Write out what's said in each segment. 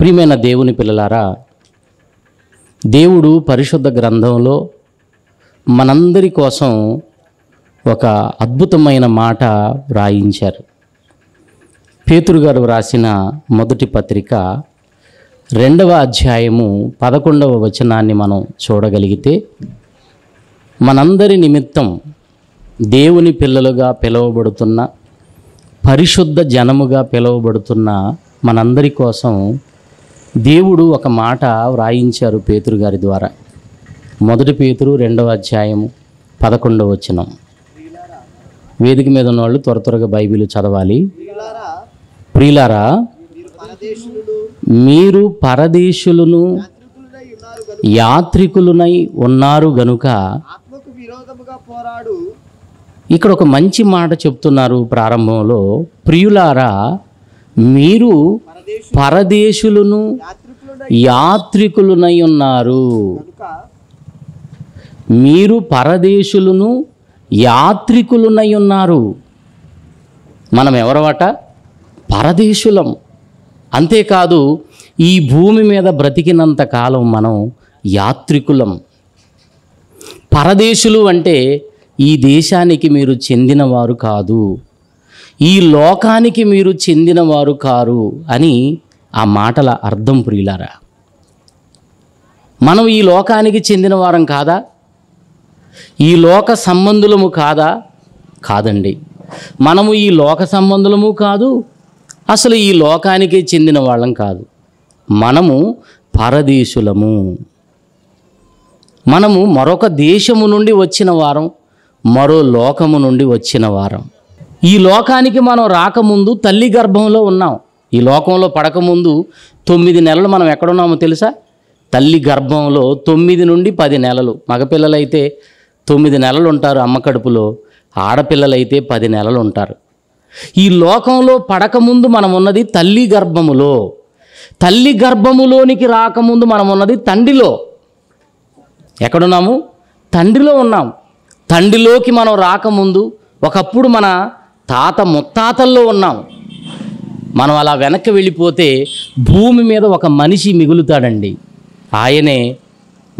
ప్రియమైన దేవుని పిల్లలారా దేవుడు పరిశుద్ధ గ్రంథంలో మనందరి కోసం ఒక అద్భుతమైన మాట వ్రాయించారు పేతురుగారు వ్రాసిన మొదటి పత్రిక రెండవ అధ్యాయము పదకొండవ వచనాన్ని మనం చూడగలిగితే మనందరి నిమిత్తం దేవుని పిల్లలుగా పిలువబడుతున్న పరిశుద్ధ జనముగా పిలువబడుతున్న మనందరి కోసం దేవుడు ఒక మాట వ్రాయించారు పేతురు గారి ద్వారా మొదటి పేతురు రెండవ అధ్యాయము పదకొండవ వచనం వేదిక మీద ఉన్నవాళ్ళు త్వర త్వరగా బైబిల్ చదవాలి ప్రియులారా మీరు పరదేశులను యాత్రికులనై ఉన్నారు గనుక ఇక్కడ ఒక మంచి మాట చెప్తున్నారు ప్రారంభంలో ప్రియులారా మీరు పరదేశులను యాత్రికులునై ఉన్నారు మీరు పరదేశులను యాత్రికులునై ఉన్నారు మనం ఎవరవట పరదేశులం అంతేకాదు ఈ భూమి మీద బ్రతికినంత కాలం మనం యాత్రికులం పరదేశులు అంటే ఈ దేశానికి మీరు చెందినవారు కాదు ఈ లోకానికి మీరు చెందినవారు కారు అని ఆ మాటల అర్థం ప్రియులారా మనం ఈ లోకానికి చెందిన వారం కాదా ఈ లోక సంబంధులము కాదా కాదండి మనము ఈ లోక సంబంధులము కాదు అసలు ఈ లోకానికి చెందిన వాళ్ళం కాదు మనము పరదేశులము మనము మరొక దేశము నుండి వచ్చిన వారం మరో లోకము నుండి వచ్చిన వారం ఈ లోకానికి మనం రాకముందు తల్లి గర్భంలో ఉన్నాం ఈ లోకంలో పడకముందు తొమ్మిది నెలలు మనం ఎక్కడున్నామో తెలుసా తల్లి గర్భంలో తొమ్మిది నుండి పది నెలలు మగపిల్లలైతే తొమ్మిది నెలలు ఉంటారు అమ్మ కడుపులో ఆడపిల్లలైతే పది నెలలు ఉంటారు ఈ లోకంలో పడకముందు మనం ఉన్నది తల్లి గర్భములో తల్లి గర్భములోనికి రాకముందు మనం ఉన్నది తండ్రిలో ఎక్కడున్నాము తండ్రిలో ఉన్నాం తండ్రిలోకి మనం రాకముందు ఒకప్పుడు మన తాత ముత్తాతల్లో ఉన్నాం మనం అలా వెనక్కి వెళ్ళిపోతే భూమి మీద ఒక మనిషి మిగులుతాడండి ఆయనే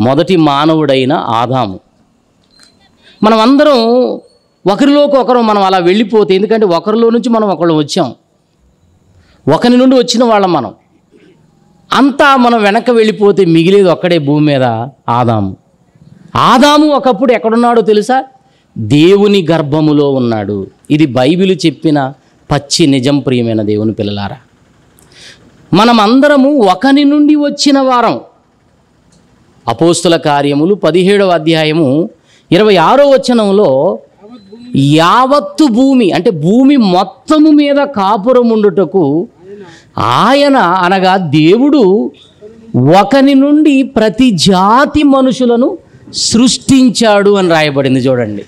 మొదటి మానవుడైన ఆదాము మనం అందరం ఒకరిలోకి ఒకరు మనం అలా వెళ్ళిపోతే ఎందుకంటే ఒకరిలో నుంచి మనం ఒకళ్ళు వచ్చాం ఒకరి నుండి వచ్చిన వాళ్ళం మనం అంతా మనం వెనక వెళ్ళిపోతే మిగిలేది ఒక్కడే భూమి మీద ఆదాము ఆదాము ఒకప్పుడు ఎక్కడున్నాడో తెలుసా దేవుని గర్భములో ఉన్నాడు ఇది బైబిల్ చెప్పిన పచ్చి నిజం ప్రియమైన దేవుని పిల్లలారా మనమందరము ఒకని నుండి వచ్చిన వారం అపోస్తుల కార్యములు పదిహేడవ అధ్యాయము ఇరవై ఆరో వచనంలో యావత్తు భూమి అంటే భూమి మొత్తము మీద కాపురం ఉండుటకు ఆయన అనగా దేవుడు ఒకని నుండి ప్రతి జాతి మనుషులను సృష్టించాడు అని రాయబడింది చూడండి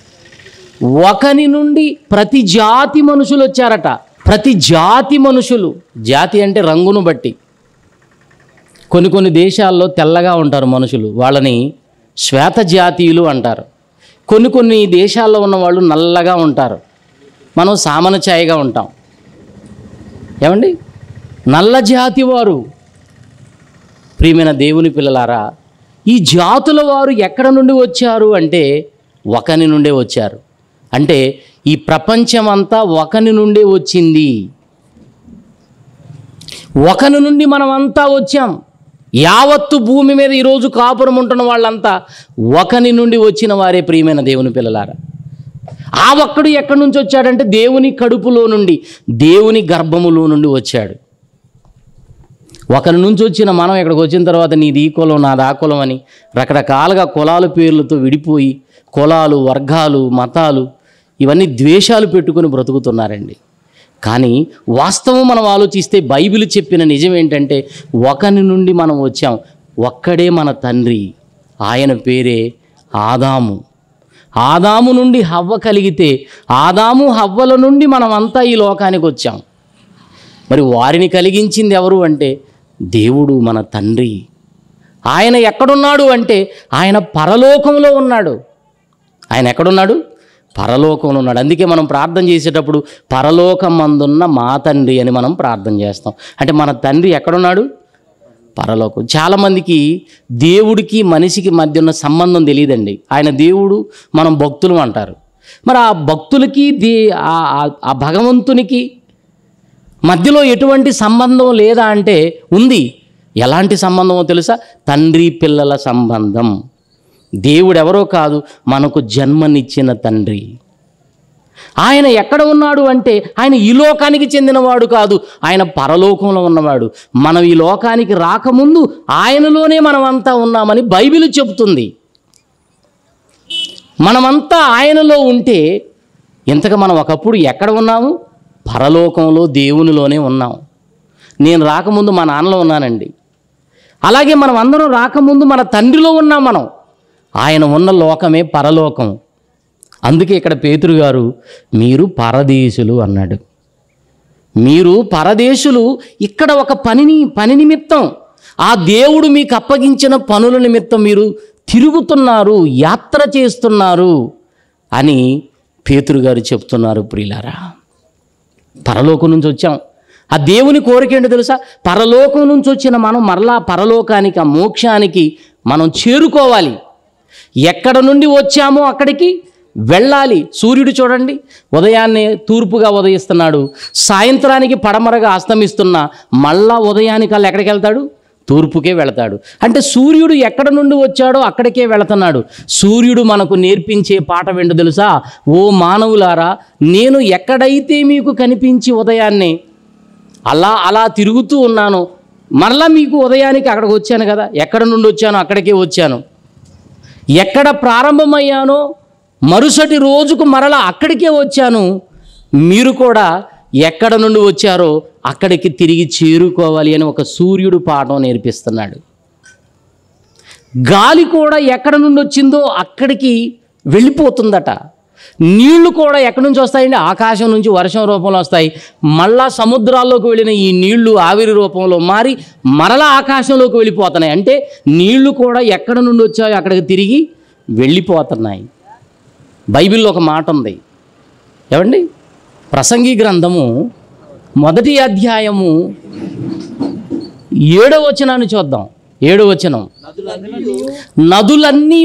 ఒకని నుండి ప్రతి జాతి మనుషులు వచ్చారట ప్రతి జాతి మనుషులు జాతి అంటే రంగును బట్టి కొన్ని కొన్ని దేశాల్లో తెల్లగా ఉంటారు మనుషులు వాళ్ళని శ్వేత జాతీయులు అంటారు కొన్ని కొన్ని దేశాల్లో ఉన్న వాళ్ళు నల్లగా ఉంటారు మనం సామాన ఛాయగా ఉంటాం ఏమండి నల్ల జాతి వారు ప్రియమైన దేవుని పిల్లలారా ఈ జాతుల వారు ఎక్కడ నుండి వచ్చారు అంటే ఒకని నుండే వచ్చారు అంటే ఈ ప్రపంచం అంతా ఒకని నుండి వచ్చింది ఒకని నుండి మనం అంతా వచ్చాం యావత్తు భూమి మీద ఈరోజు కాపురం ఉంటున్న వాళ్ళంతా ఒకని నుండి వచ్చిన వారే ప్రియమైన దేవుని పిల్లలారా ఆ ఒక్కడు ఎక్కడి నుంచి వచ్చాడంటే దేవుని కడుపులో నుండి దేవుని గర్భములో నుండి వచ్చాడు ఒకరి నుంచి వచ్చిన మనం ఇక్కడికి వచ్చిన తర్వాత నీది ఈ కులం నాది ఆ కులం అని రకరకాలుగా కులాల పేర్లతో విడిపోయి కులాలు వర్గాలు మతాలు ఇవన్నీ ద్వేషాలు పెట్టుకుని బ్రతుకుతున్నారండి కానీ వాస్తవం మనం ఆలోచిస్తే బైబిల్ చెప్పిన నిజం ఏంటంటే ఒకని నుండి మనం వచ్చాం ఒక్కడే మన తండ్రి ఆయన పేరే ఆదాము ఆదాము నుండి హవ్వ కలిగితే ఆదాము హవ్వల నుండి మనమంతా ఈ లోకానికి వచ్చాం మరి వారిని కలిగించింది ఎవరు అంటే దేవుడు మన తండ్రి ఆయన ఎక్కడున్నాడు అంటే ఆయన పరలోకంలో ఉన్నాడు ఆయన ఎక్కడున్నాడు పరలోకంలో ఉన్నాడు అందుకే మనం ప్రార్థన చేసేటప్పుడు పరలోకం మందున్న మా తండ్రి అని మనం ప్రార్థన చేస్తాం అంటే మన తండ్రి ఎక్కడున్నాడు పరలోకం చాలామందికి దేవుడికి మనిషికి మధ్య ఉన్న సంబంధం తెలియదండి ఆయన దేవుడు మనం భక్తులు అంటారు మరి ఆ భక్తులకి దే ఆ భగవంతునికి మధ్యలో ఎటువంటి సంబంధం లేదా అంటే ఉంది ఎలాంటి సంబంధమో తెలుసా తండ్రి పిల్లల సంబంధం దేవుడెవరో కాదు మనకు జన్మనిచ్చిన తండ్రి ఆయన ఎక్కడ ఉన్నాడు అంటే ఆయన ఈ లోకానికి చెందినవాడు కాదు ఆయన పరలోకంలో ఉన్నవాడు మనం ఈ లోకానికి రాకముందు ఆయనలోనే మనమంతా ఉన్నామని బైబిల్ చెబుతుంది మనమంతా ఆయనలో ఉంటే ఇంతకు మనం ఒకప్పుడు ఎక్కడ ఉన్నాము పరలోకంలో దేవునిలోనే ఉన్నాం నేను రాకముందు మా నాన్నలో ఉన్నానండి అలాగే మనం అందరం రాకముందు మన తండ్రిలో ఉన్నాం మనం ఆయన ఉన్న లోకమే పరలోకం అందుకే ఇక్కడ పేతురు గారు మీరు పరదేశులు అన్నాడు మీరు పరదేశులు ఇక్కడ ఒక పనిని పని నిమిత్తం ఆ దేవుడు మీకు అప్పగించిన పనుల నిమిత్తం మీరు తిరుగుతున్నారు యాత్ర చేస్తున్నారు అని పేతురు గారు చెప్తున్నారు ప్రియులారా పరలోకం నుంచి వచ్చాం ఆ దేవుని కోరిక ఏంటో తెలుసా పరలోకం నుంచి వచ్చిన మనం మరలా పరలోకానికి ఆ మోక్షానికి మనం చేరుకోవాలి ఎక్కడ నుండి వచ్చామో అక్కడికి వెళ్ళాలి సూర్యుడు చూడండి ఉదయాన్నే తూర్పుగా ఉదయిస్తున్నాడు సాయంత్రానికి పడమరగా అస్తమిస్తున్న మళ్ళా ఉదయానికి వాళ్ళు ఎక్కడికి వెళ్తాడు తూర్పుకే వెళతాడు అంటే సూర్యుడు ఎక్కడ నుండి వచ్చాడో అక్కడికే వెళుతున్నాడు సూర్యుడు మనకు నేర్పించే పాట వెండు తెలుసా ఓ మానవులారా నేను ఎక్కడైతే మీకు కనిపించి ఉదయాన్నే అలా అలా తిరుగుతూ ఉన్నాను మరలా మీకు ఉదయానికి అక్కడికి వచ్చాను కదా ఎక్కడ నుండి వచ్చాను అక్కడికే వచ్చాను ఎక్కడ ప్రారంభమయ్యానో మరుసటి రోజుకు మరలా అక్కడికే వచ్చాను మీరు కూడా ఎక్కడ నుండి వచ్చారో అక్కడికి తిరిగి చేరుకోవాలి అని ఒక సూర్యుడు పాఠం నేర్పిస్తున్నాడు గాలి కూడా ఎక్కడ నుండి వచ్చిందో అక్కడికి వెళ్ళిపోతుందట నీళ్లు కూడా ఎక్కడి నుంచి వస్తాయండి ఆకాశం నుంచి వర్షం రూపంలో వస్తాయి మళ్ళా సముద్రాల్లోకి వెళ్ళిన ఈ నీళ్లు ఆవిరి రూపంలో మారి మరలా ఆకాశంలోకి వెళ్ళిపోతున్నాయి అంటే నీళ్లు కూడా ఎక్కడ నుండి వచ్చాయో అక్కడికి తిరిగి వెళ్ళిపోతున్నాయి బైబిల్లో ఒక మాట ఉంది ఏమండి ప్రసంగి గ్రంథము మొదటి అధ్యాయము ఏడో వచ్చినాన్ని చూద్దాం ఏడు వచనం నదులన్నీ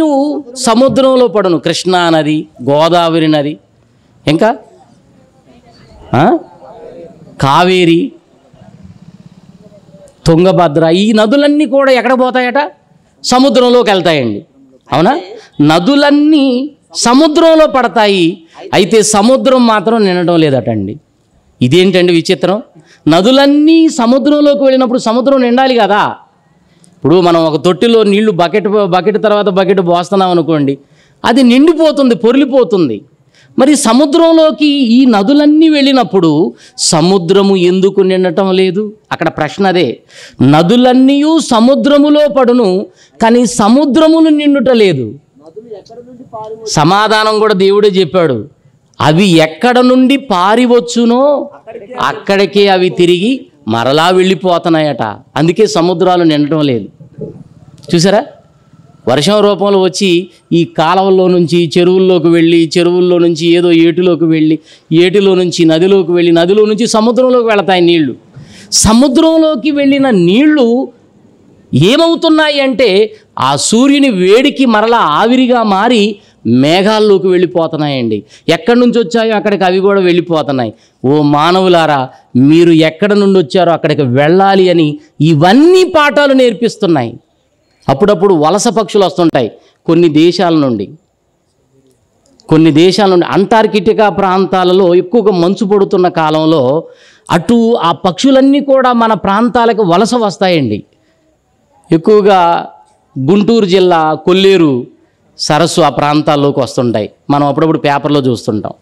సముద్రంలో పడను కృష్ణా నది గోదావరి నది ఇంకా కావేరి తుంగభద్ర ఈ నదులన్నీ కూడా ఎక్కడ పోతాయట సముద్రంలోకి వెళ్తాయండి అవునా నదులన్నీ సముద్రంలో పడతాయి అయితే సముద్రం మాత్రం నినడం అండి ఇదేంటండి విచిత్రం నదులన్నీ సముద్రంలోకి వెళ్ళినప్పుడు సముద్రం నిండాలి కదా ఇప్పుడు మనం ఒక తొట్టిలో నీళ్లు బకెట్ బకెట్ తర్వాత బకెట్ పోస్తున్నాం అనుకోండి అది నిండిపోతుంది పొరిలిపోతుంది మరి సముద్రంలోకి ఈ నదులన్నీ వెళ్ళినప్పుడు సముద్రము ఎందుకు నిండటం లేదు అక్కడ ప్రశ్న అదే నదులన్నీ సముద్రములో పడును కానీ సముద్రములు నిండుట లేదు సమాధానం కూడా దేవుడే చెప్పాడు అవి ఎక్కడ నుండి పారివచ్చునో అక్కడికే అవి తిరిగి మరలా వెళ్ళిపోతున్నాయట అందుకే సముద్రాలు నిండటం లేదు చూసారా వర్షం రూపంలో వచ్చి ఈ కాలవల్లో నుంచి చెరువుల్లోకి వెళ్ళి చెరువుల్లో నుంచి ఏదో ఏటిలోకి వెళ్ళి ఏటిలో నుంచి నదిలోకి వెళ్ళి నదిలో నుంచి సముద్రంలోకి వెళతాయి నీళ్లు సముద్రంలోకి వెళ్ళిన నీళ్లు ఏమవుతున్నాయి అంటే ఆ సూర్యుని వేడికి మరలా ఆవిరిగా మారి మేఘాల్లోకి వెళ్ళిపోతున్నాయండి ఎక్కడి నుంచి వచ్చాయో అక్కడికి అవి కూడా వెళ్ళిపోతున్నాయి ఓ మానవులారా మీరు ఎక్కడ నుండి వచ్చారో అక్కడికి వెళ్ళాలి అని ఇవన్నీ పాఠాలు నేర్పిస్తున్నాయి అప్పుడప్పుడు వలస పక్షులు వస్తుంటాయి కొన్ని దేశాల నుండి కొన్ని దేశాల నుండి అంటార్కిటికా ప్రాంతాలలో ఎక్కువగా మంచు పడుతున్న కాలంలో అటు ఆ పక్షులన్నీ కూడా మన ప్రాంతాలకు వలస వస్తాయండి ఎక్కువగా గుంటూరు జిల్లా కొల్లేరు సరస్సు ఆ ప్రాంతాల్లోకి వస్తుంటాయి మనం అప్పుడప్పుడు పేపర్లో చూస్తుంటాం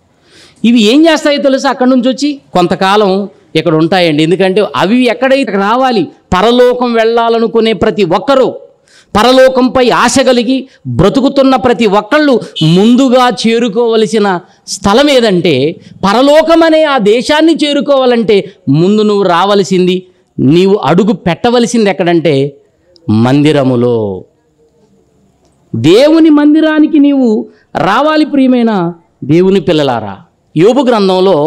ఇవి ఏం చేస్తాయో తెలుసు అక్కడి నుంచి వచ్చి కొంతకాలం ఇక్కడ ఉంటాయండి ఎందుకంటే అవి ఎక్కడైతే రావాలి పరలోకం వెళ్ళాలనుకునే ప్రతి ఒక్కరూ పరలోకంపై ఆశ కలిగి బ్రతుకుతున్న ప్రతి ఒక్కళ్ళు ముందుగా చేరుకోవలసిన స్థలం ఏదంటే పరలోకం అనే ఆ దేశాన్ని చేరుకోవాలంటే ముందు నువ్వు రావలసింది నీవు అడుగు పెట్టవలసింది ఎక్కడంటే మందిరములో దేవుని మందిరానికి నీవు రావాలి ప్రియమైన దేవుని పిల్లలారా యోబు గ్రంథంలో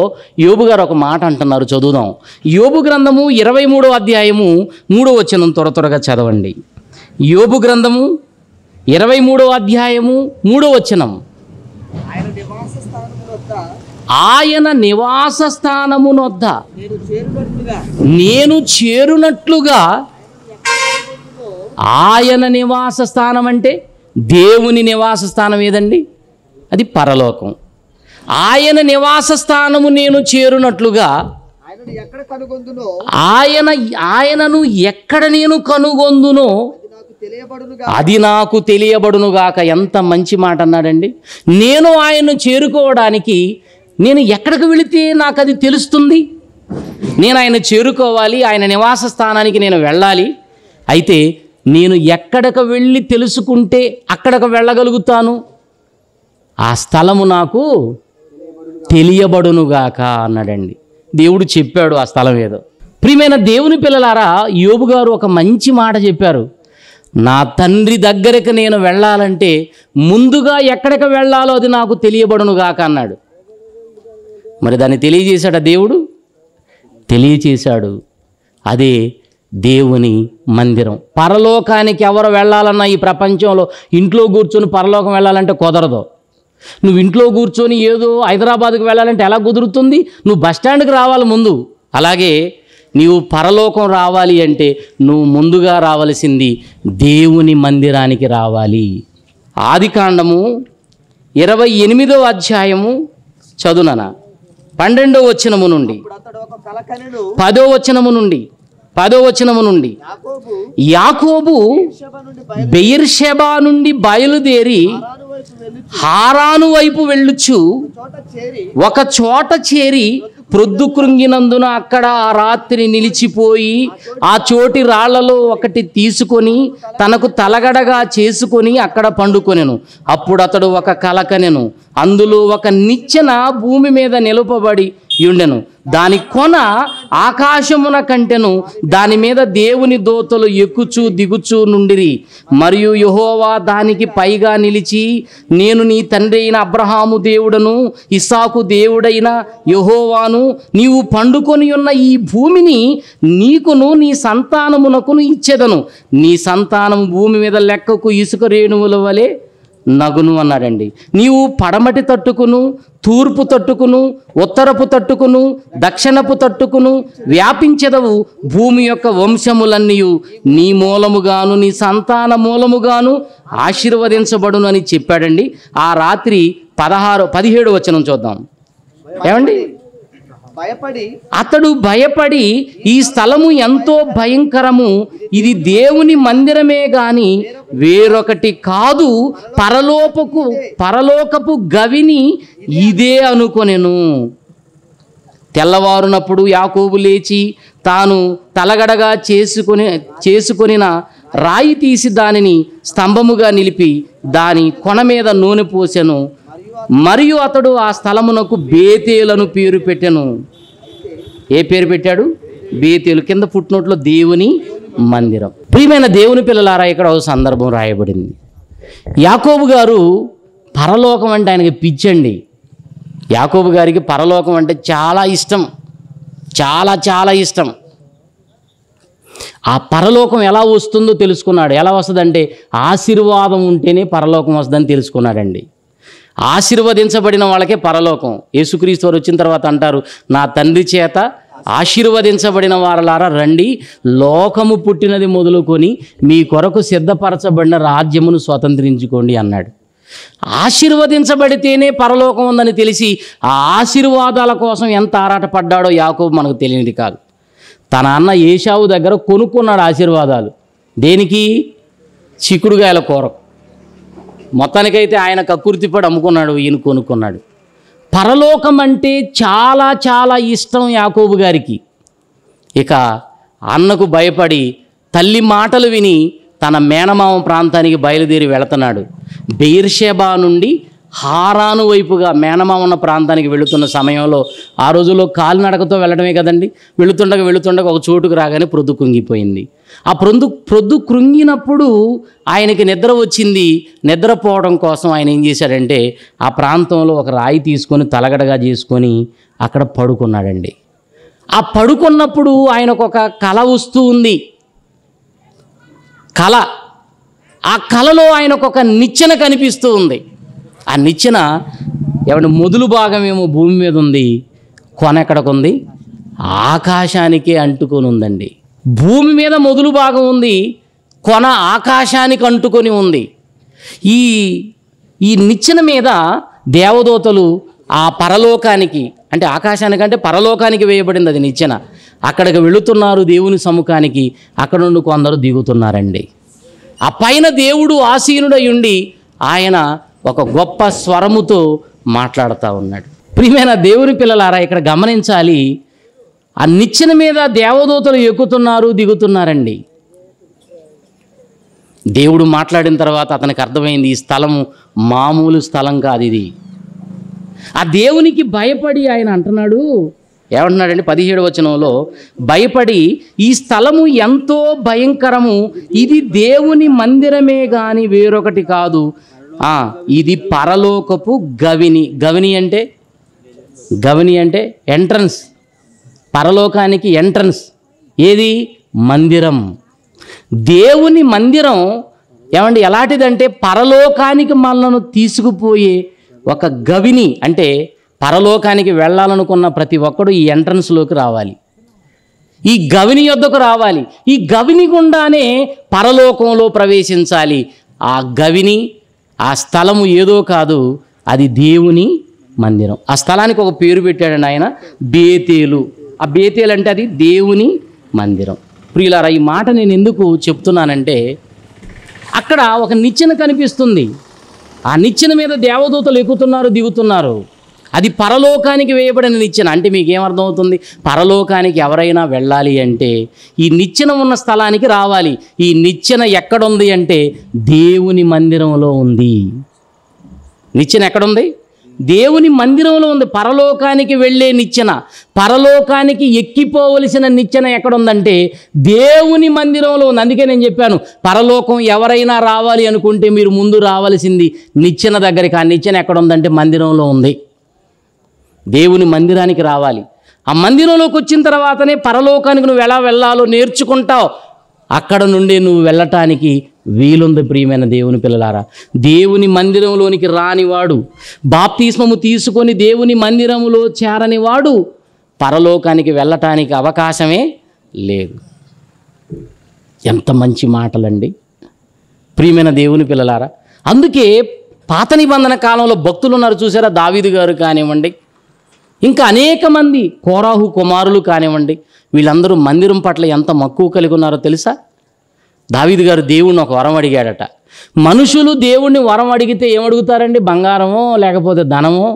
యోబు గారు ఒక మాట అంటున్నారు చదువుదాం యోబు గ్రంథము ఇరవై మూడో అధ్యాయము మూడో వచ్చిన త్వర త్వరగా చదవండి యోబు గ్రంథము ఇరవై మూడవ అధ్యాయము మూడో వచనం ఆయన నివాస స్థానమునొద్ద నేను చేరునట్లుగా ఆయన నివాస స్థానం అంటే దేవుని నివాస స్థానం ఏదండి అది పరలోకం ఆయన నివాస స్థానము నేను చేరునట్లుగా ఆయన ఆయన ఆయనను ఎక్కడ నేను కనుగొందునో అది నాకు తెలియబడునుగాక ఎంత మంచి మాట అన్నాడండి నేను ఆయన్ను చేరుకోవడానికి నేను ఎక్కడికి వెళితే నాకు అది తెలుస్తుంది నేను ఆయన చేరుకోవాలి ఆయన నివాస స్థానానికి నేను వెళ్ళాలి అయితే నేను ఎక్కడికి వెళ్ళి తెలుసుకుంటే అక్కడికి వెళ్ళగలుగుతాను ఆ స్థలము నాకు తెలియబడునుగాక అన్నాడండి దేవుడు చెప్పాడు ఆ స్థలం ఏదో ప్రియమైన దేవుని పిల్లలారా యోబు గారు ఒక మంచి మాట చెప్పారు నా తండ్రి దగ్గరికి నేను వెళ్ళాలంటే ముందుగా ఎక్కడికి వెళ్ళాలో అది నాకు తెలియబడును గాక అన్నాడు మరి దాన్ని తెలియజేశాడు దేవుడు తెలియచేశాడు అదే దేవుని మందిరం పరలోకానికి ఎవరు వెళ్ళాలన్నా ఈ ప్రపంచంలో ఇంట్లో కూర్చొని పరలోకం వెళ్ళాలంటే కుదరదు నువ్వు ఇంట్లో కూర్చొని ఏదో హైదరాబాద్కి వెళ్ళాలంటే ఎలా కుదురుతుంది నువ్వు బస్టాండ్కి రావాలి ముందు అలాగే నీవు పరలోకం రావాలి అంటే నువ్వు ముందుగా రావలసింది దేవుని మందిరానికి రావాలి ఆదికాండము ఇరవై ఎనిమిదవ అధ్యాయము చదునన పన్నెండో వచనము నుండి పదో వచనము నుండి పదో వచనము నుండి యాకోబు బెయిర్షెబా నుండి బయలుదేరి హారాను వైపు వెళ్ళుచు ఒక చోట చేరి ప్రొద్దు కృంగినందున అక్కడ ఆ రాత్రి నిలిచిపోయి ఆ చోటి రాళ్లలో ఒకటి తీసుకొని తనకు తలగడగా చేసుకొని అక్కడ పండుకొనెను అప్పుడు అతడు ఒక కలకనెను అందులో ఒక నిచ్చెన భూమి మీద నిలుపబడి ఉండెను దాని కొన ఆకాశమున కంటెను దాని మీద దేవుని దోతలు ఎక్కుచు దిగుచు నుండిరి మరియు యహోవా దానికి పైగా నిలిచి నేను నీ తండ్రి అయిన అబ్రహాము దేవుడను ఇసాకు దేవుడైన యహోవాను నీవు పండుకొని ఉన్న ఈ భూమిని నీకును నీ సంతానమునకును ఇచ్చేదను నీ సంతానం భూమి మీద లెక్కకు ఇసుక రేణువుల వలె నగును అన్నాడండి నీవు పడమటి తట్టుకును తూర్పు తట్టుకును ఉత్తరపు తట్టుకును దక్షిణపు తట్టుకును వ్యాపించదవు భూమి యొక్క వంశములన్నీ నీ మూలముగాను నీ సంతాన మూలముగాను ఆశీర్వదించబడును అని చెప్పాడండి ఆ రాత్రి పదహారు పదిహేడు వచనం చూద్దాం ఏమండి భయపడి అతడు భయపడి ఈ స్థలము ఎంతో భయంకరము ఇది దేవుని మందిరమే గాని వేరొకటి కాదు పరలోపకు పరలోకపు గవిని ఇదే అనుకొనెను తెల్లవారునప్పుడు యాకోబు లేచి తాను తలగడగా చేసుకుని చేసుకొనిన రాయి తీసి దానిని స్తంభముగా నిలిపి దాని కొన మీద నూనె పోసెను మరియు అతడు ఆ స్థలమునకు బేతేలను పేరు పెట్టెను ఏ పేరు పెట్టాడు బేతేలు కింద పుట్టినోట్లో దేవుని మందిరం ప్రియమైన దేవుని పిల్లలారా ఇక్కడ ఒక సందర్భం రాయబడింది యాకోబు గారు పరలోకం అంటే ఆయనకి పిచ్చండి యాకోబు గారికి పరలోకం అంటే చాలా ఇష్టం చాలా చాలా ఇష్టం ఆ పరలోకం ఎలా వస్తుందో తెలుసుకున్నాడు ఎలా వస్తుందంటే ఆశీర్వాదం ఉంటేనే పరలోకం వస్తుందని తెలుసుకున్నాడండి ఆశీర్వదించబడిన వాళ్ళకే పరలోకం యేసుక్రీస్తు వారు వచ్చిన తర్వాత అంటారు నా తండ్రి చేత ఆశీర్వదించబడిన వారలారా రండి లోకము పుట్టినది మొదలుకొని మీ కొరకు సిద్ధపరచబడిన రాజ్యమును స్వతంత్రించుకోండి అన్నాడు ఆశీర్వదించబడితేనే పరలోకం ఉందని తెలిసి ఆ ఆశీర్వాదాల కోసం ఎంత ఆరాటపడ్డాడో యాకోబు మనకు తెలియనిది కాదు తన అన్న ఏషావు దగ్గర కొనుక్కున్నాడు ఆశీర్వాదాలు దేనికి చిక్కుడుగాయల కూరకు మొత్తానికైతే ఆయన కక్కుర్తిపడి అమ్ముకున్నాడు ఈయన కొనుక్కున్నాడు పరలోకం అంటే చాలా చాలా ఇష్టం యాకోబు గారికి ఇక అన్నకు భయపడి తల్లి మాటలు విని తన మేనమామ ప్రాంతానికి బయలుదేరి వెళుతున్నాడు బెయిర్షేబా నుండి హారాను వైపుగా మేనమా ఉన్న ప్రాంతానికి వెళుతున్న సమయంలో ఆ రోజుల్లో కాలినడకతో వెళ్ళడమే కదండి వెళుతుండగా వెళుతుండగా ఒక చోటుకు రాగానే ప్రొద్దు కృంగిపోయింది ఆ ప్రొందు ప్రొద్దు కృంగినప్పుడు ఆయనకి నిద్ర వచ్చింది నిద్రపోవడం కోసం ఆయన ఏం చేశాడంటే ఆ ప్రాంతంలో ఒక రాయి తీసుకొని తలగడగా చేసుకొని అక్కడ పడుకున్నాడండి ఆ పడుకున్నప్పుడు ఆయనకు ఒక కళ వస్తూ ఉంది కళ ఆ కళలో ఆయనకు ఒక నిచ్చెన కనిపిస్తూ ఉంది ఆ నిచ్చెన ఏమంటే మొదలు భాగం ఏమో భూమి మీద ఉంది కొన ఉంది ఆకాశానికే అంటుకొని ఉందండి భూమి మీద మొదలు భాగం ఉంది కొన ఆకాశానికి అంటుకొని ఉంది ఈ ఈ నిచ్చెన మీద దేవదూతలు ఆ పరలోకానికి అంటే ఆకాశానికంటే పరలోకానికి వేయబడింది అది నిచ్చెన అక్కడికి వెళుతున్నారు దేవుని సముఖానికి అక్కడ నుండి కొందరు దిగుతున్నారండి ఆ పైన దేవుడు ఆసీనుడై ఉండి ఆయన ఒక గొప్ప స్వరముతో మాట్లాడుతూ ఉన్నాడు ప్రియమైన దేవుని పిల్లలారా ఇక్కడ గమనించాలి ఆ నిచ్చెన మీద దేవదూతలు ఎక్కుతున్నారు దిగుతున్నారండి దేవుడు మాట్లాడిన తర్వాత అతనికి అర్థమైంది ఈ స్థలం మామూలు స్థలం కాదు ఇది ఆ దేవునికి భయపడి ఆయన అంటున్నాడు ఏమంటున్నాడండి పదిహేడు వచనంలో భయపడి ఈ స్థలము ఎంతో భయంకరము ఇది దేవుని మందిరమే కానీ వేరొకటి కాదు ఇది పరలోకపు గవిని గవిని అంటే గవిని అంటే ఎంట్రన్స్ పరలోకానికి ఎంట్రన్స్ ఏది మందిరం దేవుని మందిరం ఏమండి ఎలాంటిదంటే పరలోకానికి మనను తీసుకుపోయే ఒక గవిని అంటే పరలోకానికి వెళ్ళాలనుకున్న ప్రతి ఒక్కడు ఈ ఎంట్రన్స్లోకి రావాలి ఈ గవిని యొద్దకు రావాలి ఈ గవిని గుండానే పరలోకంలో ప్రవేశించాలి ఆ గవిని ఆ స్థలము ఏదో కాదు అది దేవుని మందిరం ఆ స్థలానికి ఒక పేరు పెట్టాడు ఆయన బేతేలు ఆ బేతేలు అంటే అది దేవుని మందిరం ప్రియులారా ఈ మాట నేను ఎందుకు చెప్తున్నానంటే అక్కడ ఒక నిచ్చెన కనిపిస్తుంది ఆ నిచ్చెన మీద దేవదూతలు ఎక్కుతున్నారు దిగుతున్నారు అది పరలోకానికి వేయబడిన నిచ్చెన అంటే మీకు ఏమర్థమవుతుంది పరలోకానికి ఎవరైనా వెళ్ళాలి అంటే ఈ నిచ్చెన ఉన్న స్థలానికి రావాలి ఈ నిచ్చెన ఎక్కడుంది అంటే దేవుని మందిరంలో ఉంది నిచ్చెన ఎక్కడుంది దేవుని మందిరంలో ఉంది పరలోకానికి వెళ్ళే నిచ్చెన పరలోకానికి ఎక్కిపోవలసిన నిచ్చెన ఎక్కడుందంటే దేవుని మందిరంలో ఉంది అందుకే నేను చెప్పాను పరలోకం ఎవరైనా రావాలి అనుకుంటే మీరు ముందు రావాల్సింది నిచ్చెన దగ్గరికి ఆ నిచ్చెన ఎక్కడుందంటే మందిరంలో ఉంది దేవుని మందిరానికి రావాలి ఆ మందిరంలోకి వచ్చిన తర్వాతనే పరలోకానికి నువ్వు ఎలా వెళ్ళాలో నేర్చుకుంటావు అక్కడ నుండి నువ్వు వెళ్ళటానికి వీలుంది ప్రియమైన దేవుని పిల్లలారా దేవుని మందిరంలోనికి రానివాడు బాప్తీస్మము తీసుకొని దేవుని మందిరంలో చేరనివాడు పరలోకానికి వెళ్ళటానికి అవకాశమే లేదు ఎంత మంచి మాటలండి ప్రియమైన దేవుని పిల్లలారా అందుకే పాత నిబంధన కాలంలో భక్తులు ఉన్నారు చూసారా దావీదు గారు కానివ్వండి ఇంకా అనేక మంది కోరాహు కుమారులు కానివ్వండి వీళ్ళందరూ మందిరం పట్ల ఎంత మక్కువ కలిగి ఉన్నారో తెలుసా దావీదు గారు దేవుణ్ణి ఒక వరం అడిగాడట మనుషులు దేవుణ్ణి వరం అడిగితే ఏమడుగుతారండి బంగారమో లేకపోతే ధనమో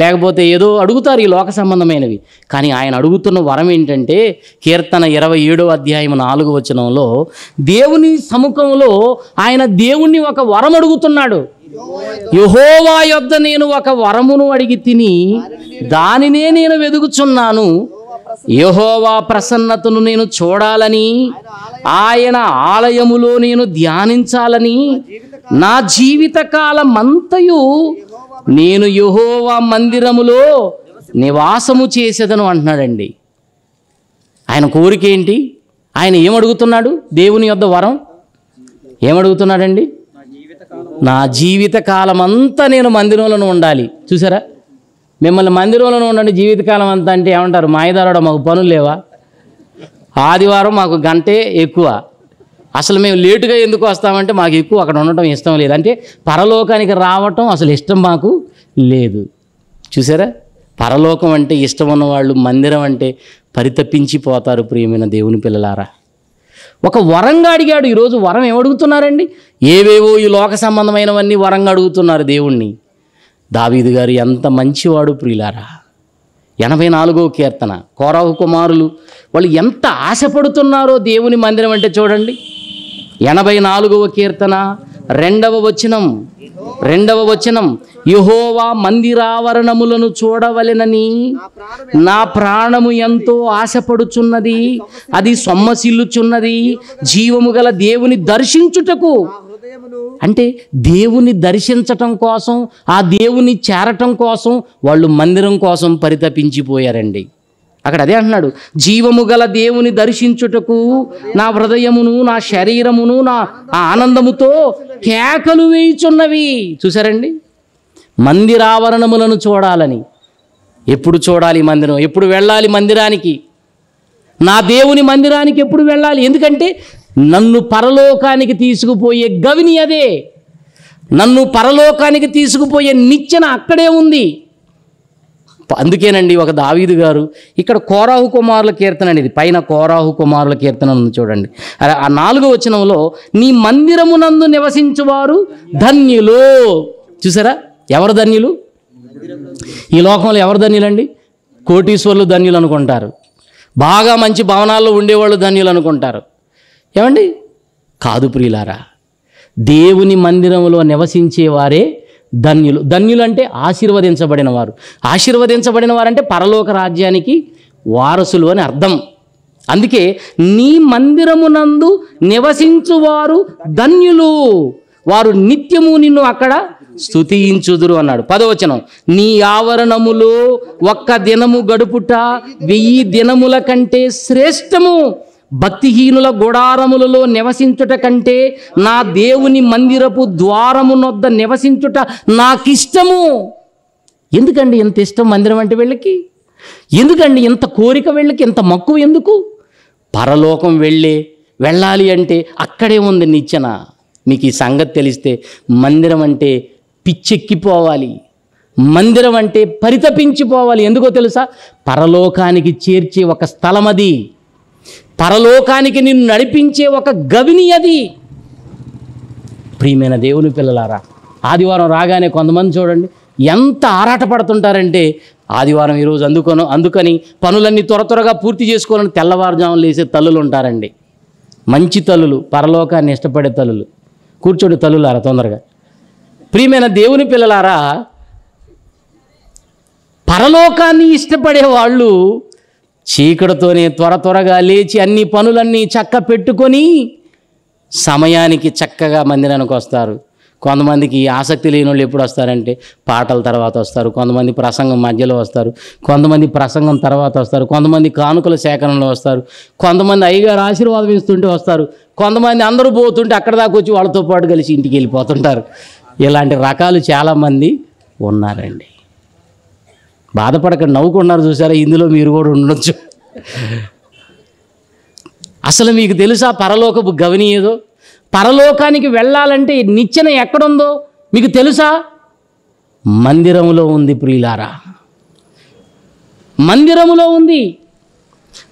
లేకపోతే ఏదో అడుగుతారు ఈ లోక సంబంధమైనవి కానీ ఆయన అడుగుతున్న వరం ఏంటంటే కీర్తన ఇరవై ఏడో అధ్యాయం నాలుగు వచనంలో దేవుని సముఖంలో ఆయన దేవుణ్ణి ఒక వరం అడుగుతున్నాడు యహోవా యొద్ద నేను ఒక వరమును అడిగి తిని దానినే నేను వెదుగుచున్నాను యహోవా ప్రసన్నతను నేను చూడాలని ఆయన ఆలయములో నేను ధ్యానించాలని నా జీవితకాలమంతయు నేను యహోవా మందిరములో నివాసము చేసేదను అంటున్నాడండి ఆయన కోరిక ఏంటి ఆయన ఏమడుగుతున్నాడు దేవుని యొద్ద వరం ఏమడుగుతున్నాడండి నా జీవితకాలం అంతా నేను మందిరంలోనే ఉండాలి చూసారా మిమ్మల్ని మందిరంలోనూ ఉండండి జీవితకాలం అంతా అంటే ఏమంటారు మాయదారుడు మాకు పనులు లేవా ఆదివారం మాకు గంటే ఎక్కువ అసలు మేము లేటుగా ఎందుకు వస్తామంటే మాకు ఎక్కువ అక్కడ ఉండటం ఇష్టం లేదు అంటే పరలోకానికి రావటం అసలు ఇష్టం మాకు లేదు చూసారా పరలోకం అంటే ఇష్టం ఉన్నవాళ్ళు మందిరం అంటే పరితపించిపోతారు ప్రియమైన దేవుని పిల్లలారా ఒక వరంగా అడిగాడు ఈరోజు వరం ఏమడుగుతున్నారండి ఏవేవో ఈ లోక సంబంధమైనవన్నీ వరంగా అడుగుతున్నారు దేవుణ్ణి దావీదు గారు ఎంత మంచివాడు ప్రియులారా ఎనభై నాలుగో కీర్తన కోరాహు కుమారులు వాళ్ళు ఎంత ఆశపడుతున్నారో దేవుని మందిరం అంటే చూడండి ఎనభై నాలుగవ కీర్తన రెండవ వచనం రెండవ వచనం యహోవా మందిరావరణములను చూడవలెనని నా ప్రాణము ఎంతో ఆశపడుచున్నది అది సొమ్మసిల్లుచున్నది జీవము గల దేవుని దర్శించుటకు అంటే దేవుని దర్శించటం కోసం ఆ దేవుని చేరటం కోసం వాళ్ళు మందిరం కోసం పరితపించిపోయారండి అక్కడ అదే అంటున్నాడు జీవము గల దేవుని దర్శించుటకు నా హృదయమును నా శరీరమును నా ఆనందముతో కేకలు వేయుచున్నవి చూసారండి మందిరావరణములను చూడాలని ఎప్పుడు చూడాలి మందిరం ఎప్పుడు వెళ్ళాలి మందిరానికి నా దేవుని మందిరానికి ఎప్పుడు వెళ్ళాలి ఎందుకంటే నన్ను పరలోకానికి తీసుకుపోయే గవిని అదే నన్ను పరలోకానికి తీసుకుపోయే నిచ్చెన అక్కడే ఉంది అందుకేనండి ఒక దావీదు గారు ఇక్కడ కోరాహు కుమారుల కీర్తన అనేది పైన కోరాహు కుమారుల కీర్తన చూడండి ఆ నాలుగో వచనంలో నీ మందిరమునందు నివసించువారు ధన్యులు చూసారా ఎవరు ధన్యులు ఈ లోకంలో ఎవరు ధన్యులండి కోటీశ్వర్లు ధన్యులు అనుకుంటారు బాగా మంచి భవనాల్లో ఉండేవాళ్ళు ధన్యులు అనుకుంటారు ఏమండి కాదు ప్రియులారా దేవుని మందిరంలో నివసించేవారే ధన్యులు ధన్యులు అంటే ఆశీర్వదించబడిన వారు ఆశీర్వదించబడిన వారంటే పరలోక రాజ్యానికి వారసులు అని అర్థం అందుకే నీ మందిరమునందు నివసించువారు ధన్యులు వారు నిత్యము నిన్ను అక్కడ స్థుతించుదురు అన్నాడు పదవచనం నీ ఆవరణములో ఒక్క దినము గడుపుట వెయ్యి దినముల కంటే శ్రేష్టము భక్తిహీనుల గుడారములలో నివసించుట కంటే నా దేవుని మందిరపు ద్వారమునొద్ద నివసించుట నాకిష్టము ఎందుకండి ఇంత ఇష్టం మందిరం అంటే వీళ్ళకి ఎందుకండి ఇంత కోరిక వెళ్ళకి ఇంత మక్కువ ఎందుకు పరలోకం వెళ్ళే వెళ్ళాలి అంటే అక్కడే ఉంది నిచ్చెన మీకు ఈ సంగతి తెలిస్తే మందిరం అంటే పిచ్చెక్కిపోవాలి మందిరం అంటే పరితపించిపోవాలి ఎందుకో తెలుసా పరలోకానికి చేర్చే ఒక స్థలం అది పరలోకానికి నిన్ను నడిపించే ఒక గవిని అది ప్రియమైన దేవుని పిల్లలారా ఆదివారం రాగానే కొంతమంది చూడండి ఎంత ఆరాటపడుతుంటారంటే ఆదివారం ఈరోజు అందుకొను అందుకని పనులన్నీ త్వర త్వరగా పూర్తి చేసుకోవాలని తెల్లవారుజాములు వేసే తల్లులు ఉంటారండి మంచి తల్లులు పరలోకాన్ని ఇష్టపడే తల్లులు కూర్చోడు తల్లులారా తొందరగా ప్రియమైన దేవుని పిల్లలారా పరలోకాన్ని ఇష్టపడే వాళ్ళు చీకటితోనే త్వర త్వరగా లేచి అన్ని పనులన్నీ చక్క పెట్టుకొని సమయానికి చక్కగా మందిరానికి వస్తారు కొంతమందికి ఆసక్తి లేని వాళ్ళు ఎప్పుడు వస్తారంటే పాటల తర్వాత వస్తారు కొంతమంది ప్రసంగం మధ్యలో వస్తారు కొంతమంది ప్రసంగం తర్వాత వస్తారు కొంతమంది కానుకల సేకరణలో వస్తారు కొంతమంది అయ్యగారు ఆశీర్వాదం ఇస్తుంటే వస్తారు కొంతమంది అందరూ పోతుంటే అక్కడ దాకా వచ్చి వాళ్ళతో పాటు కలిసి ఇంటికి వెళ్ళిపోతుంటారు ఇలాంటి రకాలు చాలామంది ఉన్నారండి బాధపడక నవ్వుకున్నారు చూసారా ఇందులో మీరు కూడా ఉండొచ్చు అసలు మీకు తెలుసా పరలోకపు గవని ఏదో పరలోకానికి వెళ్ళాలంటే నిచ్చెన ఎక్కడుందో మీకు తెలుసా మందిరంలో ఉంది ప్రియులారా మందిరంలో ఉంది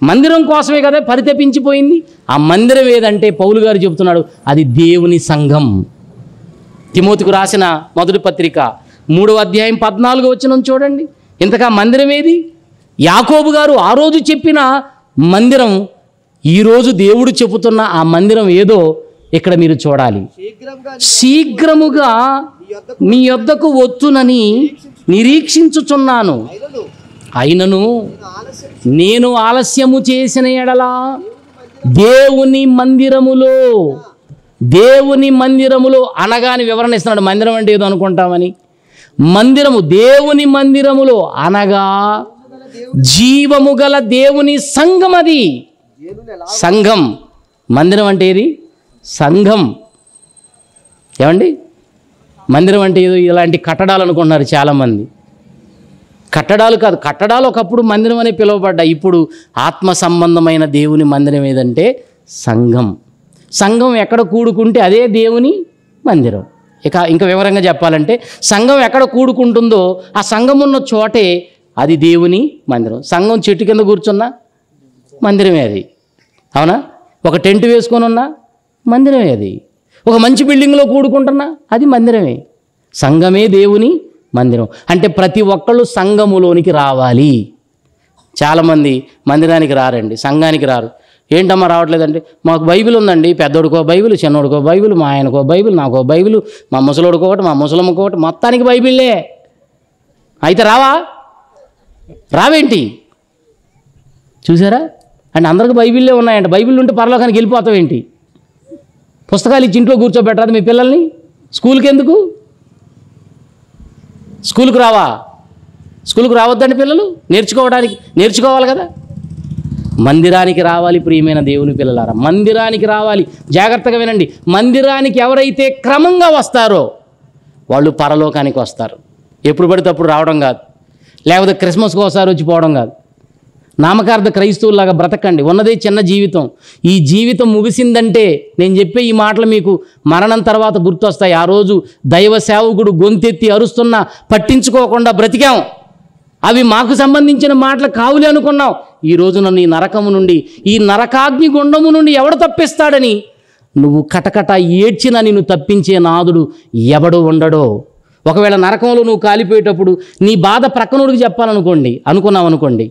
మందిరం కోసమే కదా పరితపించిపోయింది ఆ మందిరం ఏదంటే పౌలు గారు చెబుతున్నాడు అది దేవుని సంఘం తిమోతికు రాసిన మొదటి పత్రిక మూడవ అధ్యాయం పద్నాలుగు వచ్చిన చూడండి ఇంతగా మందిరం ఏది యాకోబు గారు ఆ రోజు చెప్పిన మందిరం ఈరోజు దేవుడు చెబుతున్న ఆ మందిరం ఏదో ఇక్కడ మీరు చూడాలి శీఘ్రముగా మీ యొద్దకు వత్తునని నిరీక్షించుచున్నాను అయినను నేను ఆలస్యము చేసిన ఎడలా దేవుని మందిరములో దేవుని మందిరములో అనగాని వివరణ ఇస్తున్నాడు మందిరం అంటే ఏదో అనుకుంటామని మందిరము దేవుని మందిరములో అనగా జీవము గల దేవుని సంఘం అది సంఘం మందిరం అంటే ఏది సంఘం ఏమండి మందిరం అంటే ఏదో ఇలాంటి కట్టడాలు అనుకుంటున్నారు చాలామంది కట్టడాలు కాదు కట్టడాలు ఒకప్పుడు మందిరం అని పిలువబడ్డాయి ఇప్పుడు ఆత్మ సంబంధమైన దేవుని మందిరం ఏదంటే సంఘం సంఘం ఎక్కడ కూడుకుంటే అదే దేవుని మందిరం ఇక ఇంకా వివరంగా చెప్పాలంటే సంఘం ఎక్కడ కూడుకుంటుందో ఆ సంఘం ఉన్న చోటే అది దేవుని మందిరం సంఘం చెట్టు కింద కూర్చున్న మందిరమే అది అవునా ఒక టెంట్ వేసుకొని ఉన్నా మందిరమే అది ఒక మంచి బిల్డింగ్లో కూడుకుంటున్నా అది మందిరమే సంఘమే దేవుని మందిరం అంటే ప్రతి ఒక్కళ్ళు సంఘములోనికి రావాలి చాలామంది మందిరానికి రారండి సంఘానికి రారు ఏంటమ్మా రావట్లేదండి మాకు బైబిల్ ఉందండి పెద్దోడుకో బైబిల్ చిన్నోడుకో బైబిల్ మా ఆయనకో బైబిల్ నాకో బైబిల్ మా ముసలోడికి ఒకటి మా ముసలమ్మకి ఒకటి మొత్తానికి బైబిల్లే అయితే రావా రావేంటి చూసారా అండ్ అందరికి బైబిల్లే ఉన్నాయండి బైబిల్ ఉంటే పర్లోకానికి వెళ్ళిపోతావు ఏంటి పుస్తకాలు ఇచ్చి ఇంట్లో కూర్చోబెట్టరాదు మీ పిల్లల్ని స్కూల్కి ఎందుకు స్కూల్కి రావా స్కూల్కి రావద్దండి పిల్లలు నేర్చుకోవడానికి నేర్చుకోవాలి కదా మందిరానికి రావాలి ప్రియమైన దేవుని పిల్లలారా మందిరానికి రావాలి జాగ్రత్తగా వినండి మందిరానికి ఎవరైతే క్రమంగా వస్తారో వాళ్ళు పరలోకానికి వస్తారు ఎప్పుడు పడితే అప్పుడు రావడం కాదు లేకపోతే క్రిస్మస్కి ఒకసారి వచ్చి పోవడం కాదు నామకార్థ క్రైస్తవులాగా బ్రతకండి ఉన్నదే చిన్న జీవితం ఈ జీవితం ముగిసిందంటే నేను చెప్పే ఈ మాటలు మీకు మరణం తర్వాత గుర్తొస్తాయి ఆ రోజు దైవ సేవకుడు గొంతెత్తి అరుస్తున్నా పట్టించుకోకుండా బ్రతికాం అవి మాకు సంబంధించిన మాటలు కావులే అనుకున్నాం ఈ రోజున నీ నరకము నుండి ఈ నరకాగ్ని గుండము నుండి ఎవడు తప్పిస్తాడని నువ్వు కటకట ఏడ్చిన నిన్ను తప్పించే నాదుడు ఎవడు ఉండడో ఒకవేళ నరకంలో నువ్వు కాలిపోయేటప్పుడు నీ బాధ ప్రక్కనుడికి చెప్పాలనుకోండి అనుకున్నావు అనుకోండి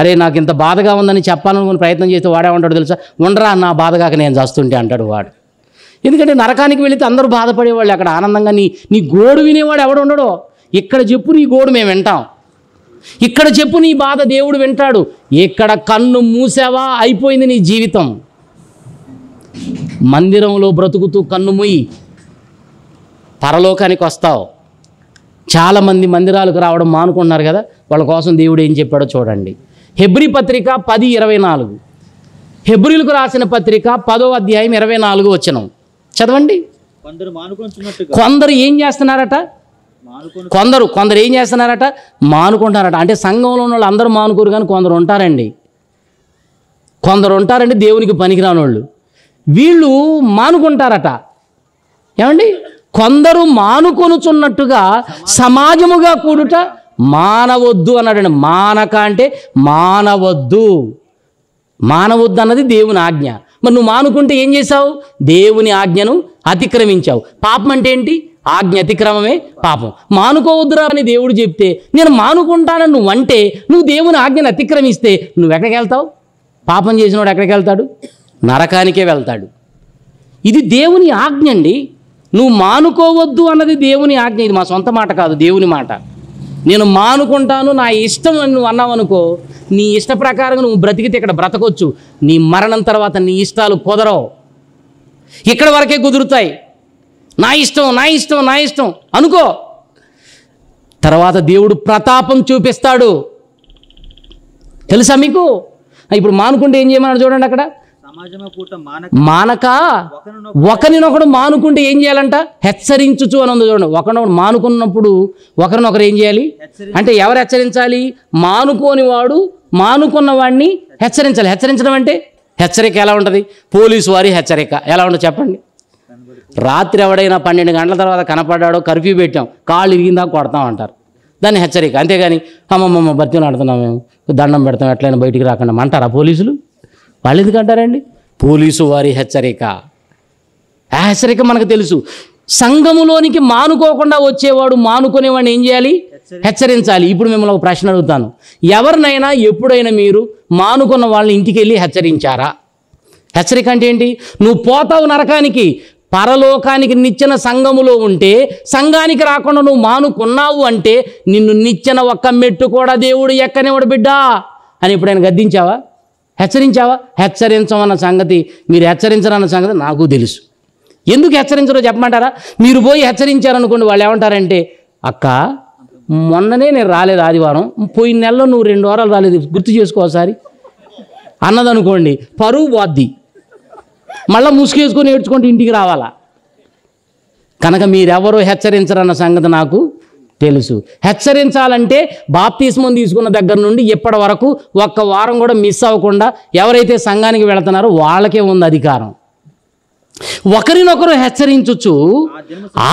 అరే నాకు ఇంత బాధగా ఉందని చెప్పాలనుకుని ప్రయత్నం చేస్తే వాడే ఉంటాడు తెలుసా ఉండరా నా బాధగాక నేను చేస్తుంటే అంటాడు వాడు ఎందుకంటే నరకానికి వెళితే అందరూ బాధపడేవాళ్ళు అక్కడ ఆనందంగా నీ నీ గోడు వినేవాడు ఎవడు ఉండడో ఇక్కడ చెప్పు నీ గోడు మేము వింటాం ఇక్కడ చెప్పు నీ బాధ దేవుడు వింటాడు ఇక్కడ కన్ను మూసావా అయిపోయింది నీ జీవితం మందిరంలో బ్రతుకుతూ కన్ను మూయి పరలోకానికి వస్తావు చాలామంది మందిరాలకు రావడం మానుకున్నారు కదా వాళ్ళ కోసం దేవుడు ఏం చెప్పాడో చూడండి హెబ్రి పత్రిక పది ఇరవై నాలుగు హెబ్రిలకు రాసిన పత్రిక పదో అధ్యాయం ఇరవై నాలుగు వచ్చినాం చదవండి కొందరు ఏం చేస్తున్నారట కొందరు కొందరు ఏం చేస్తున్నారట మానుకుంటారట అంటే సంఘంలో ఉన్న వాళ్ళు అందరూ మానుకోరు కానీ కొందరు ఉంటారండి కొందరు ఉంటారండి దేవునికి పనికిరాని వాళ్ళు వీళ్ళు మానుకుంటారట ఏమండి కొందరు మానుకొనుచున్నట్టుగా సమాజముగా కూడుట మానవద్దు అన్నాడండి మానక అంటే మానవద్దు మానవద్దు అన్నది దేవుని ఆజ్ఞ మరి నువ్వు మానుకుంటే ఏం చేశావు దేవుని ఆజ్ఞను అతిక్రమించావు పాపం అంటే ఏంటి ఆజ్ఞ అతిక్రమమే పాపం మానుకోవద్దురా అని దేవుడు చెప్తే నేను మానుకుంటానని నువ్వు అంటే నువ్వు దేవుని ఆజ్ఞను అతిక్రమిస్తే నువ్వు ఎక్కడికి వెళ్తావు పాపం చేసినవాడు ఎక్కడికి వెళ్తాడు నరకానికే వెళ్తాడు ఇది దేవుని ఆజ్ఞ అండి నువ్వు మానుకోవద్దు అన్నది దేవుని ఆజ్ఞ ఇది మా సొంత మాట కాదు దేవుని మాట నేను మానుకుంటాను నా ఇష్టం అని నువ్వు అన్నావు అనుకో నీ ఇష్ట ప్రకారం నువ్వు బ్రతికితే ఇక్కడ బ్రతకొచ్చు నీ మరణం తర్వాత నీ ఇష్టాలు కుదరవు ఇక్కడ వరకే కుదురుతాయి నా ఇష్టం నా ఇష్టం నా ఇష్టం అనుకో తర్వాత దేవుడు ప్రతాపం చూపిస్తాడు తెలుసా మీకు ఇప్పుడు మానుకుంటే ఏం చేయమన్నాడు చూడండి అక్కడ మానక ఒకరినొకడు మానుకుంటే ఏం చేయాలంట హెచ్చరించుచు అని ఉంది చూడండి ఒకరినొకడు మానుకున్నప్పుడు ఒకరినొకరు ఏం చేయాలి అంటే ఎవరు హెచ్చరించాలి మానుకోని వాడు మానుకున్న వాడిని హెచ్చరించాలి హెచ్చరించడం అంటే హెచ్చరిక ఎలా ఉంటుంది పోలీసు వారి హెచ్చరిక ఎలా ఉంటుంది చెప్పండి రాత్రి ఎవడైనా పన్నెండు గంటల తర్వాత కనపడ్డాడో కర్ఫ్యూ పెట్టాం కాళ్ళు ఇరిగిందా కొడతాం అంటారు దాన్ని హెచ్చరిక అంతేగాని అమ్మమ్మమ్మ బతిని ఆడుతున్నాం మేము దండం పెడతాం ఎట్లయినా బయటికి రాకుండా అంటారా పోలీసులు వాళ్ళు అంటారండి పోలీసు వారి హెచ్చరిక ఆ హెచ్చరిక మనకు తెలుసు సంఘములోనికి మానుకోకుండా వచ్చేవాడు మానుకునేవాడిని ఏం చేయాలి హెచ్చరించాలి ఇప్పుడు మిమ్మల్ని ఒక ప్రశ్న అడుగుతాను ఎవరినైనా ఎప్పుడైనా మీరు మానుకున్న వాళ్ళని ఇంటికి వెళ్ళి హెచ్చరించారా హెచ్చరిక అంటే ఏంటి నువ్వు పోతావు నరకానికి పరలోకానికి నిచ్చిన సంఘములో ఉంటే సంఘానికి రాకుండా నువ్వు మానుకున్నావు అంటే నిన్ను నిచ్చిన ఒక్క మెట్టు కూడా దేవుడు ఎక్కనివాడు బిడ్డా అని ఎప్పుడైనా గద్దించావా హెచ్చరించావా హెచ్చరించమన్న సంగతి మీరు హెచ్చరించరన్న సంగతి నాకు తెలుసు ఎందుకు హెచ్చరించరో చెప్పమంటారా మీరు పోయి హెచ్చరించారనుకోండి వాళ్ళు ఏమంటారంటే అక్క మొన్ననే నేను రాలేదు ఆదివారం పోయిన నెలలో నువ్వు రెండు వారాలు రాలేదు గుర్తు చేసుకోసారి అన్నదనుకోండి పరువు వాద్ది మళ్ళీ ముసుగేసుకొని ఏడ్చుకుంటూ ఇంటికి రావాలా కనుక మీరెవరో హెచ్చరించరన్న సంగతి నాకు తెలుసు హెచ్చరించాలంటే బాప్తీస్మం తీసుకున్న దగ్గర నుండి ఇప్పటి వరకు ఒక్క వారం కూడా మిస్ అవ్వకుండా ఎవరైతే సంఘానికి వెళుతున్నారో వాళ్ళకే ఉంది అధికారం ఒకరినొకరు హెచ్చరించచ్చు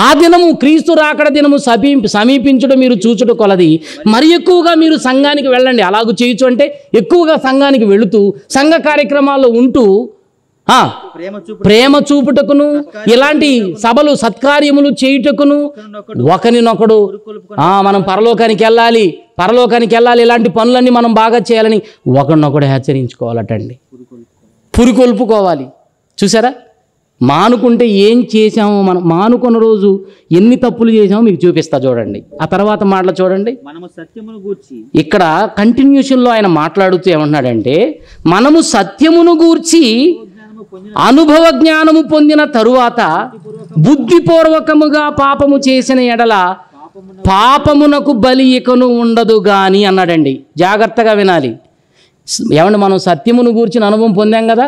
ఆ దినము క్రీస్తు రాకడ దినము సమీ సమీపించడం మీరు చూచుట కొలది మరి ఎక్కువగా మీరు సంఘానికి వెళ్ళండి అలాగూ చేయొచ్చు అంటే ఎక్కువగా సంఘానికి వెళుతూ సంఘ కార్యక్రమాల్లో ఉంటూ ప్రేమ చూపుటకును ఇలాంటి సభలు సత్కార్యములు చేయుటకును ఒకరినొకడు మనం పరలోకానికి వెళ్ళాలి పరలోకానికి వెళ్ళాలి ఇలాంటి పనులన్నీ మనం బాగా చేయాలని ఒకరినొకడు హెచ్చరించుకోవాలటండి పురికొల్పుకోవాలి చూసారా మానుకుంటే ఏం చేసామో మనం మానుకున్న రోజు ఎన్ని తప్పులు చేసామో మీకు చూపిస్తా చూడండి ఆ తర్వాత మాటలు చూడండి మనము సత్యమును గూర్చి ఇక్కడ కంటిన్యూషన్లో ఆయన మాట్లాడుతూ ఏమంటున్నాడంటే మనము సత్యమును గూర్చి అనుభవ జ్ఞానము పొందిన తరువాత బుద్ధిపూర్వకముగా పాపము చేసిన ఎడల పాపమునకు బలి ఇకను ఉండదు గాని అన్నాడండి జాగ్రత్తగా వినాలి ఏమండి మనం సత్యమును గూర్చిన అనుభవం పొందాం కదా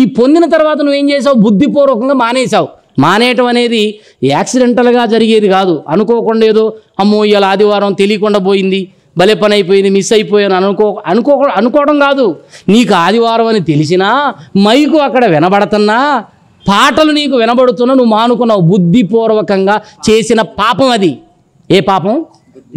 ఈ పొందిన తర్వాత నువ్వేం చేసావు బుద్ధిపూర్వకంగా మానేశావు మానేయటం అనేది యాక్సిడెంటల్గా జరిగేది కాదు అనుకోకుండా ఏదో అమ్మో ఇవాళ ఆదివారం తెలియకుండా పోయింది భలే పని అయిపోయింది మిస్ అయిపోయాను అనుకో అనుకో అనుకోవడం కాదు నీకు ఆదివారం అని తెలిసినా మైకు అక్కడ వినబడుతున్నా పాటలు నీకు వినబడుతున్నా నువ్వు మానుకున్నావు బుద్ధిపూర్వకంగా చేసిన పాపం అది ఏ పాపం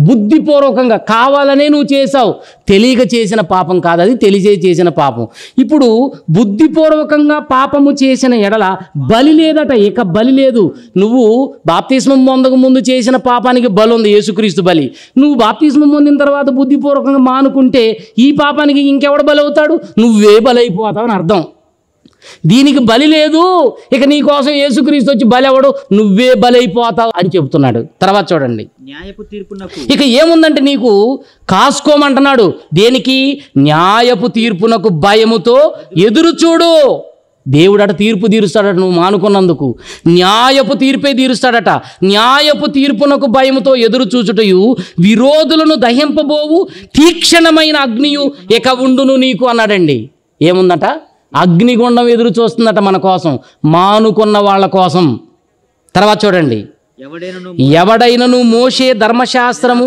బుద్ధిపూర్వకంగా కావాలనే నువ్వు చేశావు తెలియక చేసిన పాపం కాదు అది తెలిసే చేసిన పాపం ఇప్పుడు బుద్ధిపూర్వకంగా పాపము చేసిన ఎడల బలి లేదట ఇక బలి లేదు నువ్వు బాప్తిస్మం పొందక ముందు చేసిన పాపానికి బలి ఉంది యేసుక్రీస్తు బలి నువ్వు బాప్తిస్మం పొందిన తర్వాత బుద్ధిపూర్వకంగా మానుకుంటే ఈ పాపానికి ఇంకెవడ బలి అవుతాడు నువ్వే బలైపోతావు అని అర్థం దీనికి బలి లేదు ఇక నీకోసం ఏసుక్రీస్తు వచ్చి బలి అవ్వడు నువ్వే బలైపోతావు అని చెబుతున్నాడు తర్వాత చూడండి న్యాయపు తీర్పు ఇక ఏముందంటే నీకు కాసుకోమంటున్నాడు దేనికి న్యాయపు తీర్పునకు భయముతో ఎదురు చూడు దేవుడట తీర్పు తీరుస్తాడట నువ్వు మానుకున్నందుకు న్యాయపు తీర్పే తీరుస్తాడట న్యాయపు తీర్పునకు భయముతో ఎదురు చూచుటయు విరోధులను దహింపబోవు తీక్షణమైన అగ్నియు ఇక ఉండును నీకు అన్నాడండి ఏముందట అగ్నిగుండం ఎదురు చూస్తుందట మన కోసం మానుకున్న వాళ్ళ కోసం తర్వాత చూడండి ఎవడైనను మోసే ధర్మశాస్త్రము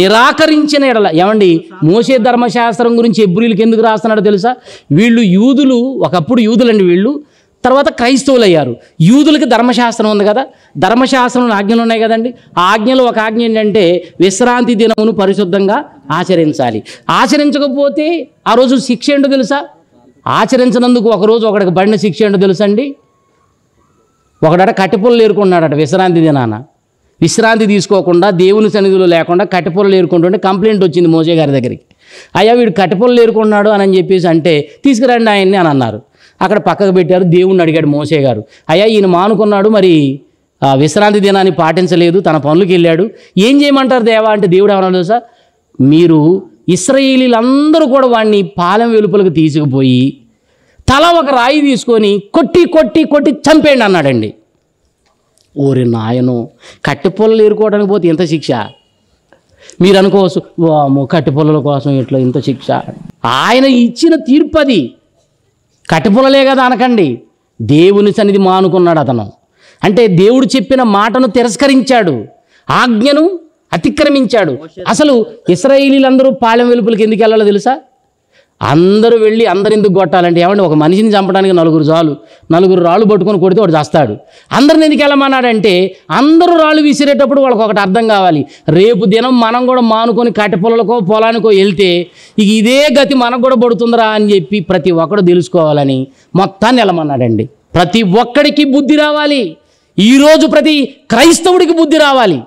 నిరాకరించిన ఎడల ఏమండి మోసే ధర్మశాస్త్రం గురించి ఎబ్రిలకి ఎందుకు రాస్తున్నాడో తెలుసా వీళ్ళు యూదులు ఒకప్పుడు యూదులండి వీళ్ళు తర్వాత క్రైస్తవులు అయ్యారు యూదులకి ధర్మశాస్త్రం ఉంది కదా ధర్మశాస్త్రంలో ఆజ్ఞలు ఉన్నాయి కదండి ఆ ఆజ్ఞలో ఒక ఆజ్ఞ ఏంటంటే విశ్రాంతి దినమును పరిశుద్ధంగా ఆచరించాలి ఆచరించకపోతే ఆ రోజు శిక్ష ఏంటో తెలుసా ఆచరించినందుకు ఒకరోజు ఒకడికి పడిన శిక్ష ఏంటో తెలుసండి ఒకడట కట్టెపుల్లలు ఏరుకున్నాడట విశ్రాంతి దినాన విశ్రాంతి తీసుకోకుండా దేవుని సన్నిధిలో లేకుండా కట్టెపుల్లలు ఏరుకుంటుంటే కంప్లైంట్ వచ్చింది మోసే గారి దగ్గరికి అయ్యా వీడు కట్టెపుల్లలు ఏరుకున్నాడు అని చెప్పేసి అంటే తీసుకురండి ఆయన్ని అని అన్నారు అక్కడ పక్కకు పెట్టారు దేవుణ్ణి అడిగాడు మోసే గారు అయ్యా ఈయన మానుకున్నాడు మరి విశ్రాంతి దినాన్ని పాటించలేదు తన పనులకు వెళ్ళాడు ఏం చేయమంటారు దేవా అంటే దేవుడు ఏమన్నా తెలుసా మీరు ఇస్రాయేలీలందరూ కూడా వాడిని పాలెం వెలుపలకు తీసుకుపోయి తల ఒక రాయి తీసుకొని కొట్టి కొట్టి కొట్టి చంపేయండి అన్నాడండి ఓరి నాయను కట్టెపుల్లలు ఏరుకోవడానికి పోతే ఇంత శిక్ష మీరు అనుకోవచ్చు వాము కట్టెపుల్లల కోసం ఇట్లా ఇంత శిక్ష ఆయన ఇచ్చిన తీర్పు అది కట్టెపుల్లలే కదా అనకండి దేవుని సన్నిధి మానుకున్నాడు అతను అంటే దేవుడు చెప్పిన మాటను తిరస్కరించాడు ఆజ్ఞను అతిక్రమించాడు అసలు ఇస్రాయేలీలందరూ పాలెం వెలుపులకి ఎందుకు వెళ్ళాలో తెలుసా అందరూ వెళ్ళి అందరు ఎందుకు కొట్టాలంటే ఏమంటే ఒక మనిషిని చంపడానికి నలుగురు చాలు నలుగురు రాళ్ళు పట్టుకొని కొడితే వాడు చేస్తాడు అందరిని ఎందుకు వెళ్ళమన్నాడంటే అందరూ రాళ్ళు విసిరేటప్పుడు వాళ్ళకి ఒకటి అర్థం కావాలి రేపు దినం మనం కూడా మానుకొని కాటి పొలాలకో పొలానికో వెళ్తే ఇక ఇదే గతి మనకు కూడా పడుతుందిరా అని చెప్పి ప్రతి ఒక్కడు తెలుసుకోవాలని మొత్తాన్ని వెళ్ళమన్నాడండి ప్రతి ఒక్కడికి బుద్ధి రావాలి ఈరోజు ప్రతి క్రైస్తవుడికి బుద్ధి రావాలి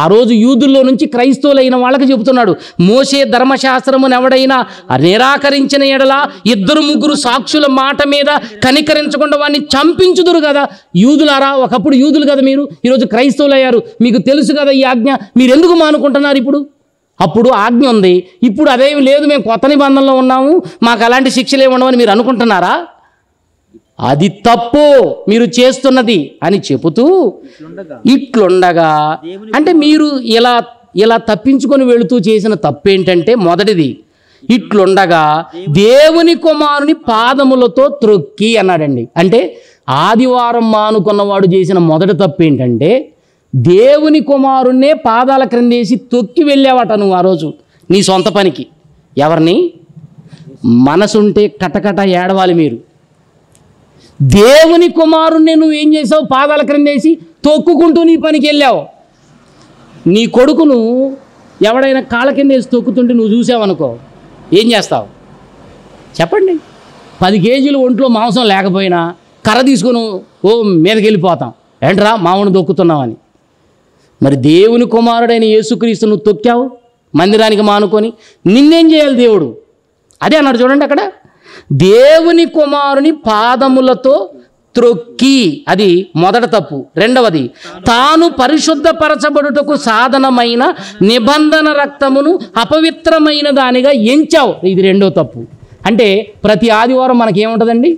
ఆ రోజు యూదుల్లో నుంచి క్రైస్తవులైన వాళ్ళకి చెబుతున్నాడు మోసే ధర్మశాస్త్రమును ఎవడైనా నిరాకరించిన ఎడల ఇద్దరు ముగ్గురు సాక్షుల మాట మీద కనికరించకుండా వాడిని చంపించుదురు కదా యూదులారా ఒకప్పుడు యూదులు కదా మీరు ఈరోజు క్రైస్తవులు అయ్యారు మీకు తెలుసు కదా ఈ ఆజ్ఞ మీరు ఎందుకు మానుకుంటున్నారు ఇప్పుడు అప్పుడు ఆజ్ఞ ఉంది ఇప్పుడు అదేమి లేదు మేము కొత్త నిబంధనలో ఉన్నాము మాకు అలాంటి శిక్షలు ఏమి ఉండవని మీరు అనుకుంటున్నారా అది తప్పు మీరు చేస్తున్నది అని చెబుతూ ఇట్లుండగా అంటే మీరు ఇలా ఇలా తప్పించుకొని వెళుతూ చేసిన తప్పు ఏంటంటే మొదటిది ఇట్లుండగా దేవుని కుమారుని పాదములతో త్రొక్కి అన్నాడండి అంటే ఆదివారం మానుకున్నవాడు చేసిన మొదటి తప్పు ఏంటంటే దేవుని కుమారునే పాదాల క్రిందేసి తొక్కి వెళ్ళావట నువ్వు ఆ రోజు నీ సొంత పనికి ఎవరిని మనసుంటే కటకట ఏడవాలి మీరు దేవుని కుమారుణ్ణి నువ్వు ఏం చేసావు పాదాల క్రింద వేసి తొక్కుకుంటూ నీ పనికి వెళ్ళావు నీ కొడుకును ఎవడైనా కాళ్ళ కింద వేసి తొక్కుతుంటే నువ్వు చూసావనుకో ఏం చేస్తావు చెప్పండి పది కేజీలు ఒంట్లో మాంసం లేకపోయినా కర్ర తీసుకుని ఓ మీదకి వెళ్ళిపోతాం ఏంట్రా మామను దొక్కుతున్నామని మరి దేవుని కుమారుడైన యేసుక్రీస్తు నువ్వు తొక్కావు మందిరానికి మానుకొని నిన్నేం చేయాలి దేవుడు అదే అన్నాడు చూడండి అక్కడ దేవుని కుమారుని పాదములతో త్రొక్కి అది మొదట తప్పు రెండవది తాను పరిశుద్ధపరచబడుటకు సాధనమైన నిబంధన రక్తమును అపవిత్రమైన దానిగా ఎంచావు ఇది రెండో తప్పు అంటే ప్రతి ఆదివారం మనకేముంటుందండి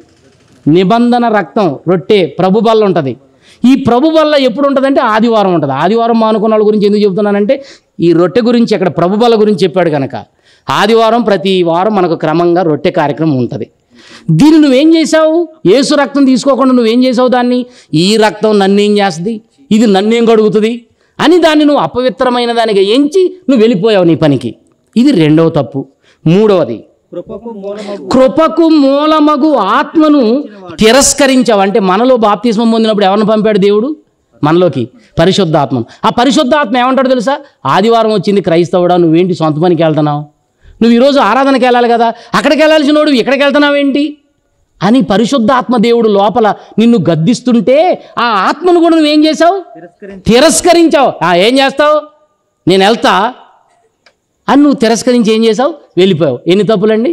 నిబంధన రక్తం రొట్టె ప్రభు బల్ల ఉంటుంది ఈ ప్రభు బల్ల ఎప్పుడు ఉంటుందంటే ఆదివారం ఉంటుంది ఆదివారం మానుకున్న వాళ్ళ గురించి ఎందుకు చెబుతున్నానంటే ఈ రొట్టె గురించి అక్కడ ప్రభు బల్ల గురించి చెప్పాడు కనుక ఆదివారం ప్రతి వారం మనకు క్రమంగా రొట్టె కార్యక్రమం ఉంటుంది దీన్ని నువ్వేం చేసావు ఏసు రక్తం తీసుకోకుండా నువ్వేం చేసావు దాన్ని ఈ రక్తం నన్నేం చేస్తుంది ఇది నన్నేం గడుగుతుంది అని దాన్ని నువ్వు అపవిత్రమైన దానికి ఎంచి నువ్వు వెళ్ళిపోయావు నీ పనికి ఇది రెండవ తప్పు మూడవది కృపకు మూలమగు ఆత్మను తిరస్కరించావు అంటే మనలో బాప్తిస్మం పొందినప్పుడు ఎవరిని పంపాడు దేవుడు మనలోకి పరిశుద్ధాత్మను ఆ పరిశుద్ధాత్మ ఏమంటాడు తెలుసా ఆదివారం వచ్చింది క్రైస్తవుడా నువ్వేంటి సొంత పనికి వెళ్తున్నావు నువ్వు ఈరోజు ఆరాధనకి వెళ్ళాలి కదా అక్కడికి వెళ్ళాల్సిన వాడు ఇక్కడికి వెళ్తున్నావేంటి అని పరిశుద్ధాత్మ దేవుడు లోపల నిన్ను గద్దిస్తుంటే ఆ ఆత్మను కూడా నువ్వేం చేసావు తిరస్కరించావు ఏం చేస్తావు నేను వెళ్తా అని నువ్వు తిరస్కరించి ఏం చేసావు వెళ్ళిపోయావు ఎన్ని తప్పులండి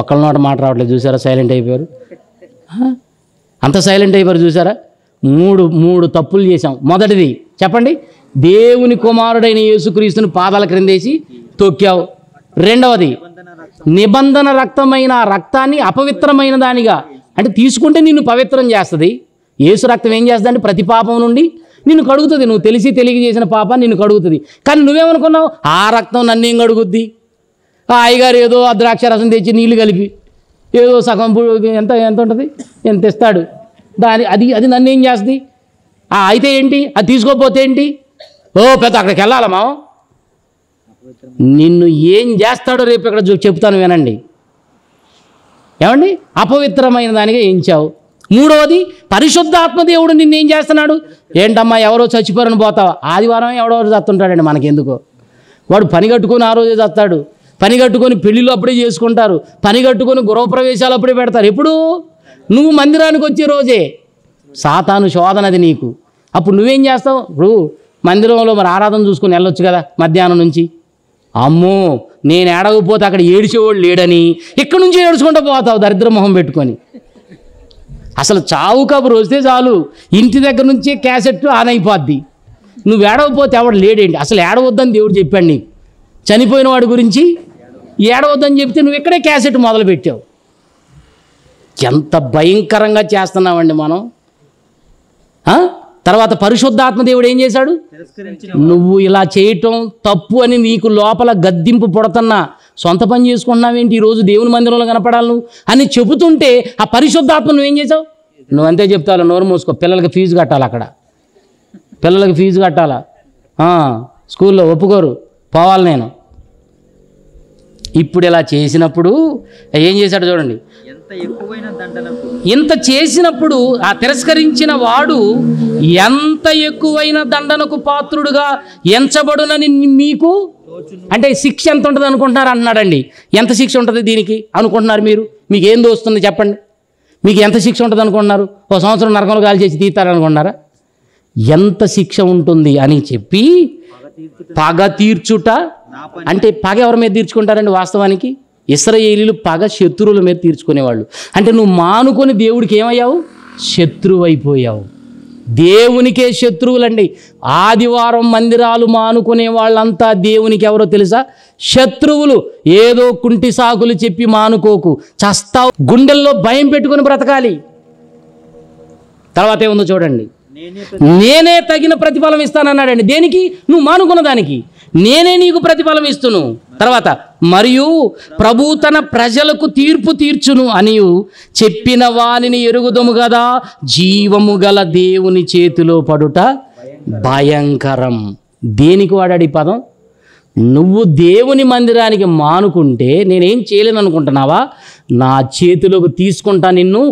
ఒకళ్ళ నోట మాట రావట్లేదు చూసారా సైలెంట్ అయిపోయారు అంత సైలెంట్ అయిపోయారు చూసారా మూడు మూడు తప్పులు చేశాం మొదటిది చెప్పండి దేవుని కుమారుడైన యేసుక్రీస్తుని పాదాల క్రిందేసి తొక్కావు రెండవది నిబంధన రక్తమైన రక్తాన్ని అపవిత్రమైన దానిగా అంటే తీసుకుంటే నిన్ను పవిత్రం చేస్తుంది ఏసు రక్తం ఏం చేస్తుంది అంటే ప్రతి పాపం నుండి నిన్ను కడుగుతుంది నువ్వు తెలిసి తెలియ చేసిన పాపాన్ని నిన్ను కడుగుతుంది కానీ నువ్వేమనుకున్నావు ఆ రక్తం నన్ను ఏం కడుగుద్ది ఆ అయ్యగారు ఏదో ఆ ద్రాక్ష రసం తెచ్చి నీళ్లు కలిపి ఏదో సగం ఎంత ఎంత ఉంటుంది ఎంత ఇస్తాడు దాని అది అది నన్ను ఏం చేస్తుంది అయితే ఏంటి అది తీసుకోకపోతే ఏంటి ఓ పెద్ద అక్కడికి వెళ్ళాలమ్మా నిన్ను ఏం చేస్తాడో రేపు ఇక్కడ చెప్తాను వినండి ఏమండి అపవిత్రమైన దానిగా ఏంచావు మూడవది పరిశుద్ధాత్మ దేవుడు నిన్ను ఏం చేస్తున్నాడు ఏంటమ్మా ఎవరో చచ్చిపోరని పోతావు ఆదివారం ఎవడో చస్తుంటాడండి మనకెందుకో వాడు పని కట్టుకొని ఆ రోజే చస్తాడు పని కట్టుకొని పెళ్ళిళ్ళు అప్పుడే చేసుకుంటారు పని కట్టుకొని గృహప్రవేశాలు అప్పుడే పెడతారు ఎప్పుడు నువ్వు మందిరానికి వచ్చే రోజే సాతాను శోధనది నీకు అప్పుడు నువ్వేం చేస్తావు ఇప్పుడు మందిరంలో మరి ఆరాధన చూసుకుని వెళ్ళొచ్చు కదా మధ్యాహ్నం నుంచి అమ్మో నేను ఏడకపోతే అక్కడ ఏడిచేవాడు లేడని ఇక్కడ నుంచి ఏడుచుకుంటూ పోతావు దరిద్ర మొహం పెట్టుకొని అసలు చావు కబురు వస్తే చాలు ఇంటి దగ్గర నుంచే క్యాసెట్ ఆన్ అయిపోద్ది నువ్వు ఏడవపోతే ఎవడు లేడేంటి అసలు ఏడవద్దని దేవుడు చెప్పాడు నీకు చనిపోయిన వాడి గురించి ఏడవద్దని చెప్తే నువ్వు ఇక్కడే క్యాసెట్ మొదలు పెట్టావు ఎంత భయంకరంగా చేస్తున్నామండి మనం తర్వాత పరిశుద్ధాత్మ దేవుడు ఏం చేశాడు నువ్వు ఇలా చేయటం తప్పు అని నీకు లోపల గద్దింపు పొడతన్నా సొంత పని చేసుకుంటున్నావేంటి ఈరోజు దేవుని మందిరంలో కనపడాలి నువ్వు అని చెబుతుంటే ఆ పరిశుద్ధాత్మ నువ్వేం చేసావు నువ్వు అంతే చెప్తావు నోరు మూసుకో పిల్లలకి ఫీజు కట్టాలి అక్కడ పిల్లలకి ఫీజు కట్టాలా స్కూల్లో ఒప్పుకోరు పోవాలి నేను ఇప్పుడు ఇలా చేసినప్పుడు ఏం చేశాడు చూడండి ఇంత చేసినప్పుడు ఆ తిరస్కరించిన వాడు ఎంత ఎక్కువైన దండనకు పాత్రుడుగా ఎంచబడునని మీకు అంటే శిక్ష ఎంత ఉంటుంది అనుకుంటున్నారు అన్నాడండి ఎంత శిక్ష ఉంటుంది దీనికి అనుకుంటున్నారు మీరు మీకు ఏం దోస్తుంది చెప్పండి మీకు ఎంత శిక్ష ఉంటుంది అనుకుంటున్నారు ఒక సంవత్సరం నరకంలో కాల్ చేసి తీస్తారనుకుంటున్నారా ఎంత శిక్ష ఉంటుంది అని చెప్పి పగ తీర్చుట అంటే పగ ఎవరి మీద తీర్చుకుంటారండి వాస్తవానికి ఇస్రయేలీలు పగ శత్రువుల మీద తీర్చుకునేవాళ్ళు అంటే నువ్వు మానుకొని దేవుడికి ఏమయ్యావు శత్రువు అయిపోయావు దేవునికే శత్రువులండి ఆదివారం మందిరాలు మానుకునే వాళ్ళంతా దేవునికి ఎవరో తెలుసా శత్రువులు ఏదో కుంటి సాకులు చెప్పి మానుకోకు చస్తావు గుండెల్లో భయం పెట్టుకుని బ్రతకాలి తర్వాత ఏముందో చూడండి నేనే తగిన ప్రతిఫలం ఇస్తానన్నాడండి దేనికి నువ్వు మానుకున్న దానికి నేనే నీకు ప్రతిఫలం ఇస్తును తర్వాత మరియు ప్రభు తన ప్రజలకు తీర్పు తీర్చును అని చెప్పిన వానిని ఎరుగుదము కదా జీవము గల దేవుని చేతిలో పడుట భయంకరం దేనికి వాడాడు ఈ పదం నువ్వు దేవుని మందిరానికి మానుకుంటే నేనేం చేయలేను అనుకుంటున్నావా నా చేతిలోకి తీసుకుంటా నిన్ను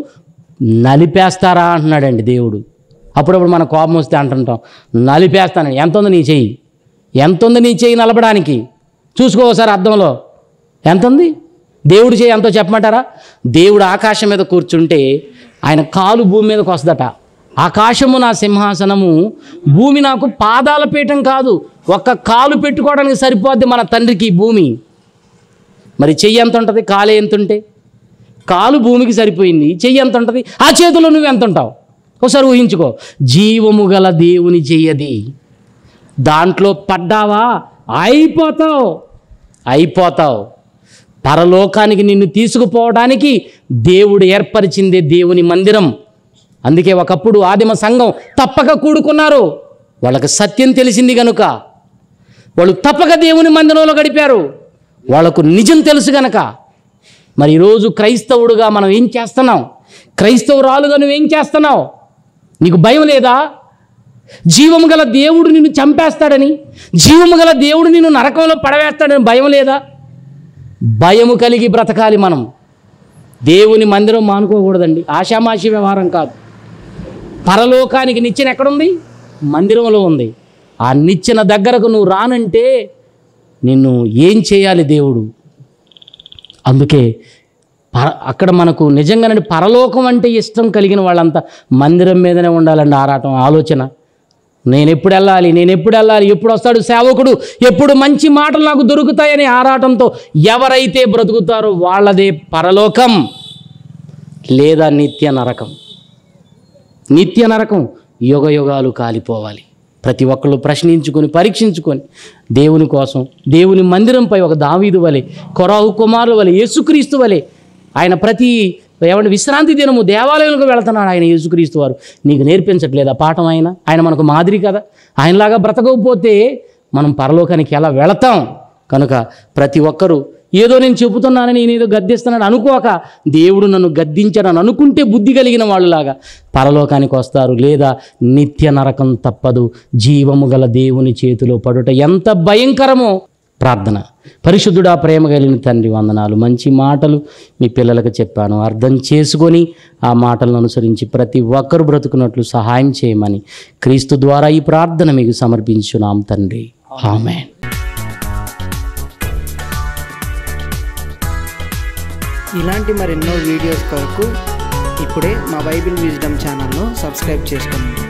నలిపేస్తారా అంటున్నాడండి దేవుడు అప్పుడప్పుడు మన కోపం వస్తే అంటుంటాం నలిపేస్తాను ఎంత ఉంది నీ చెయ్యి ఎంత ఉంది నీ చేయి నలపడానికి చూసుకో అర్థంలో అద్దంలో ఎంత ఉంది దేవుడు చేయి ఎంతో చెప్పమంటారా దేవుడు ఆకాశం మీద కూర్చుంటే ఆయన కాలు భూమి మీదకి వస్తుందట ఆకాశము నా సింహాసనము భూమి నాకు పాదాల పీఠం కాదు ఒక్క కాలు పెట్టుకోవడానికి సరిపోద్ది మన తండ్రికి భూమి మరి చెయ్యి ఎంత ఉంటుంది కాలు ఎంత ఉంటే కాలు భూమికి సరిపోయింది చెయ్యి ఎంత ఉంటుంది ఆ చేతిలో నువ్వు ఎంత ఉంటావు ఒకసారి ఊహించుకో జీవము గల దేవుని చెయ్యది దాంట్లో పడ్డావా అయిపోతావు అయిపోతావు పరలోకానికి నిన్ను తీసుకుపోవడానికి దేవుడు ఏర్పరిచిందే దేవుని మందిరం అందుకే ఒకప్పుడు ఆదిమ సంఘం తప్పక కూడుకున్నారు వాళ్ళకి సత్యం తెలిసింది కనుక వాళ్ళు తప్పక దేవుని మందిరంలో గడిపారు వాళ్ళకు నిజం తెలుసు గనక మరి ఈరోజు క్రైస్తవుడుగా మనం ఏం చేస్తున్నాం క్రైస్తవురాలుగా నువ్వేం చేస్తున్నావు నీకు భయం లేదా జీవము గల దేవుడు నిన్ను చంపేస్తాడని జీవము గల దేవుడు నిన్ను నరకంలో పడవేస్తాడని భయం లేదా భయము కలిగి బ్రతకాలి మనం దేవుని మందిరం మానుకోకూడదండి ఆశామాషి వ్యవహారం కాదు పరలోకానికి నిచ్చెన ఎక్కడుంది మందిరంలో ఉంది ఆ నిచ్చెన దగ్గరకు నువ్వు రానంటే నిన్ను ఏం చేయాలి దేవుడు అందుకే పర అక్కడ మనకు నిజంగానండి పరలోకం అంటే ఇష్టం కలిగిన వాళ్ళంతా మందిరం మీదనే ఉండాలండి ఆరాటం ఆలోచన నేను ఎప్పుడు వెళ్ళాలి నేను ఎప్పుడు వెళ్ళాలి ఎప్పుడు వస్తాడు సేవకుడు ఎప్పుడు మంచి మాటలు నాకు దొరుకుతాయనే ఆరాటంతో ఎవరైతే బ్రతుకుతారో వాళ్ళదే పరలోకం లేదా నిత్య నరకం నిత్య నరకం యుగ యుగాలు కాలిపోవాలి ప్రతి ఒక్కళ్ళు ప్రశ్నించుకొని పరీక్షించుకొని దేవుని కోసం దేవుని మందిరంపై ఒక దావీదు వలె కొరావు కుమారు వలె యేసుక్రీస్తు వలె ఆయన ప్రతి ఏమంటే విశ్రాంతి దినము దేవాలయంలోకి వెళుతున్నాడు ఆయన యేసుక్రీస్తు వారు నీకు ఆ పాఠం ఆయన ఆయన మనకు మాదిరి కదా ఆయనలాగా బ్రతకకపోతే మనం పరలోకానికి ఎలా వెళతాం కనుక ప్రతి ఒక్కరూ ఏదో నేను చెబుతున్నానని నేను ఏదో గద్దిస్తున్నాను అనుకోక దేవుడు నన్ను గద్దించాడని అనుకుంటే బుద్ధి కలిగిన వాళ్ళులాగా పరలోకానికి వస్తారు లేదా నిత్య నరకం తప్పదు జీవము గల దేవుని చేతిలో పడుట ఎంత భయంకరమో ప్రార్థన పరిశుద్ధుడా ప్రేమ కలిగిన తండ్రి వందనాలు మంచి మాటలు మీ పిల్లలకు చెప్పాను అర్థం చేసుకొని ఆ మాటలను అనుసరించి ప్రతి ఒక్కరు బ్రతుకున్నట్లు సహాయం చేయమని క్రీస్తు ద్వారా ఈ ప్రార్థన మీకు సమర్పించున్నాం తండ్రి ఆమె ఇలాంటి మరెన్నో వీడియోస్ కొరకు ఇప్పుడే మా బైబిల్ విజ్డమ్ ఛానల్ను సబ్స్క్రైబ్ చేసుకోండి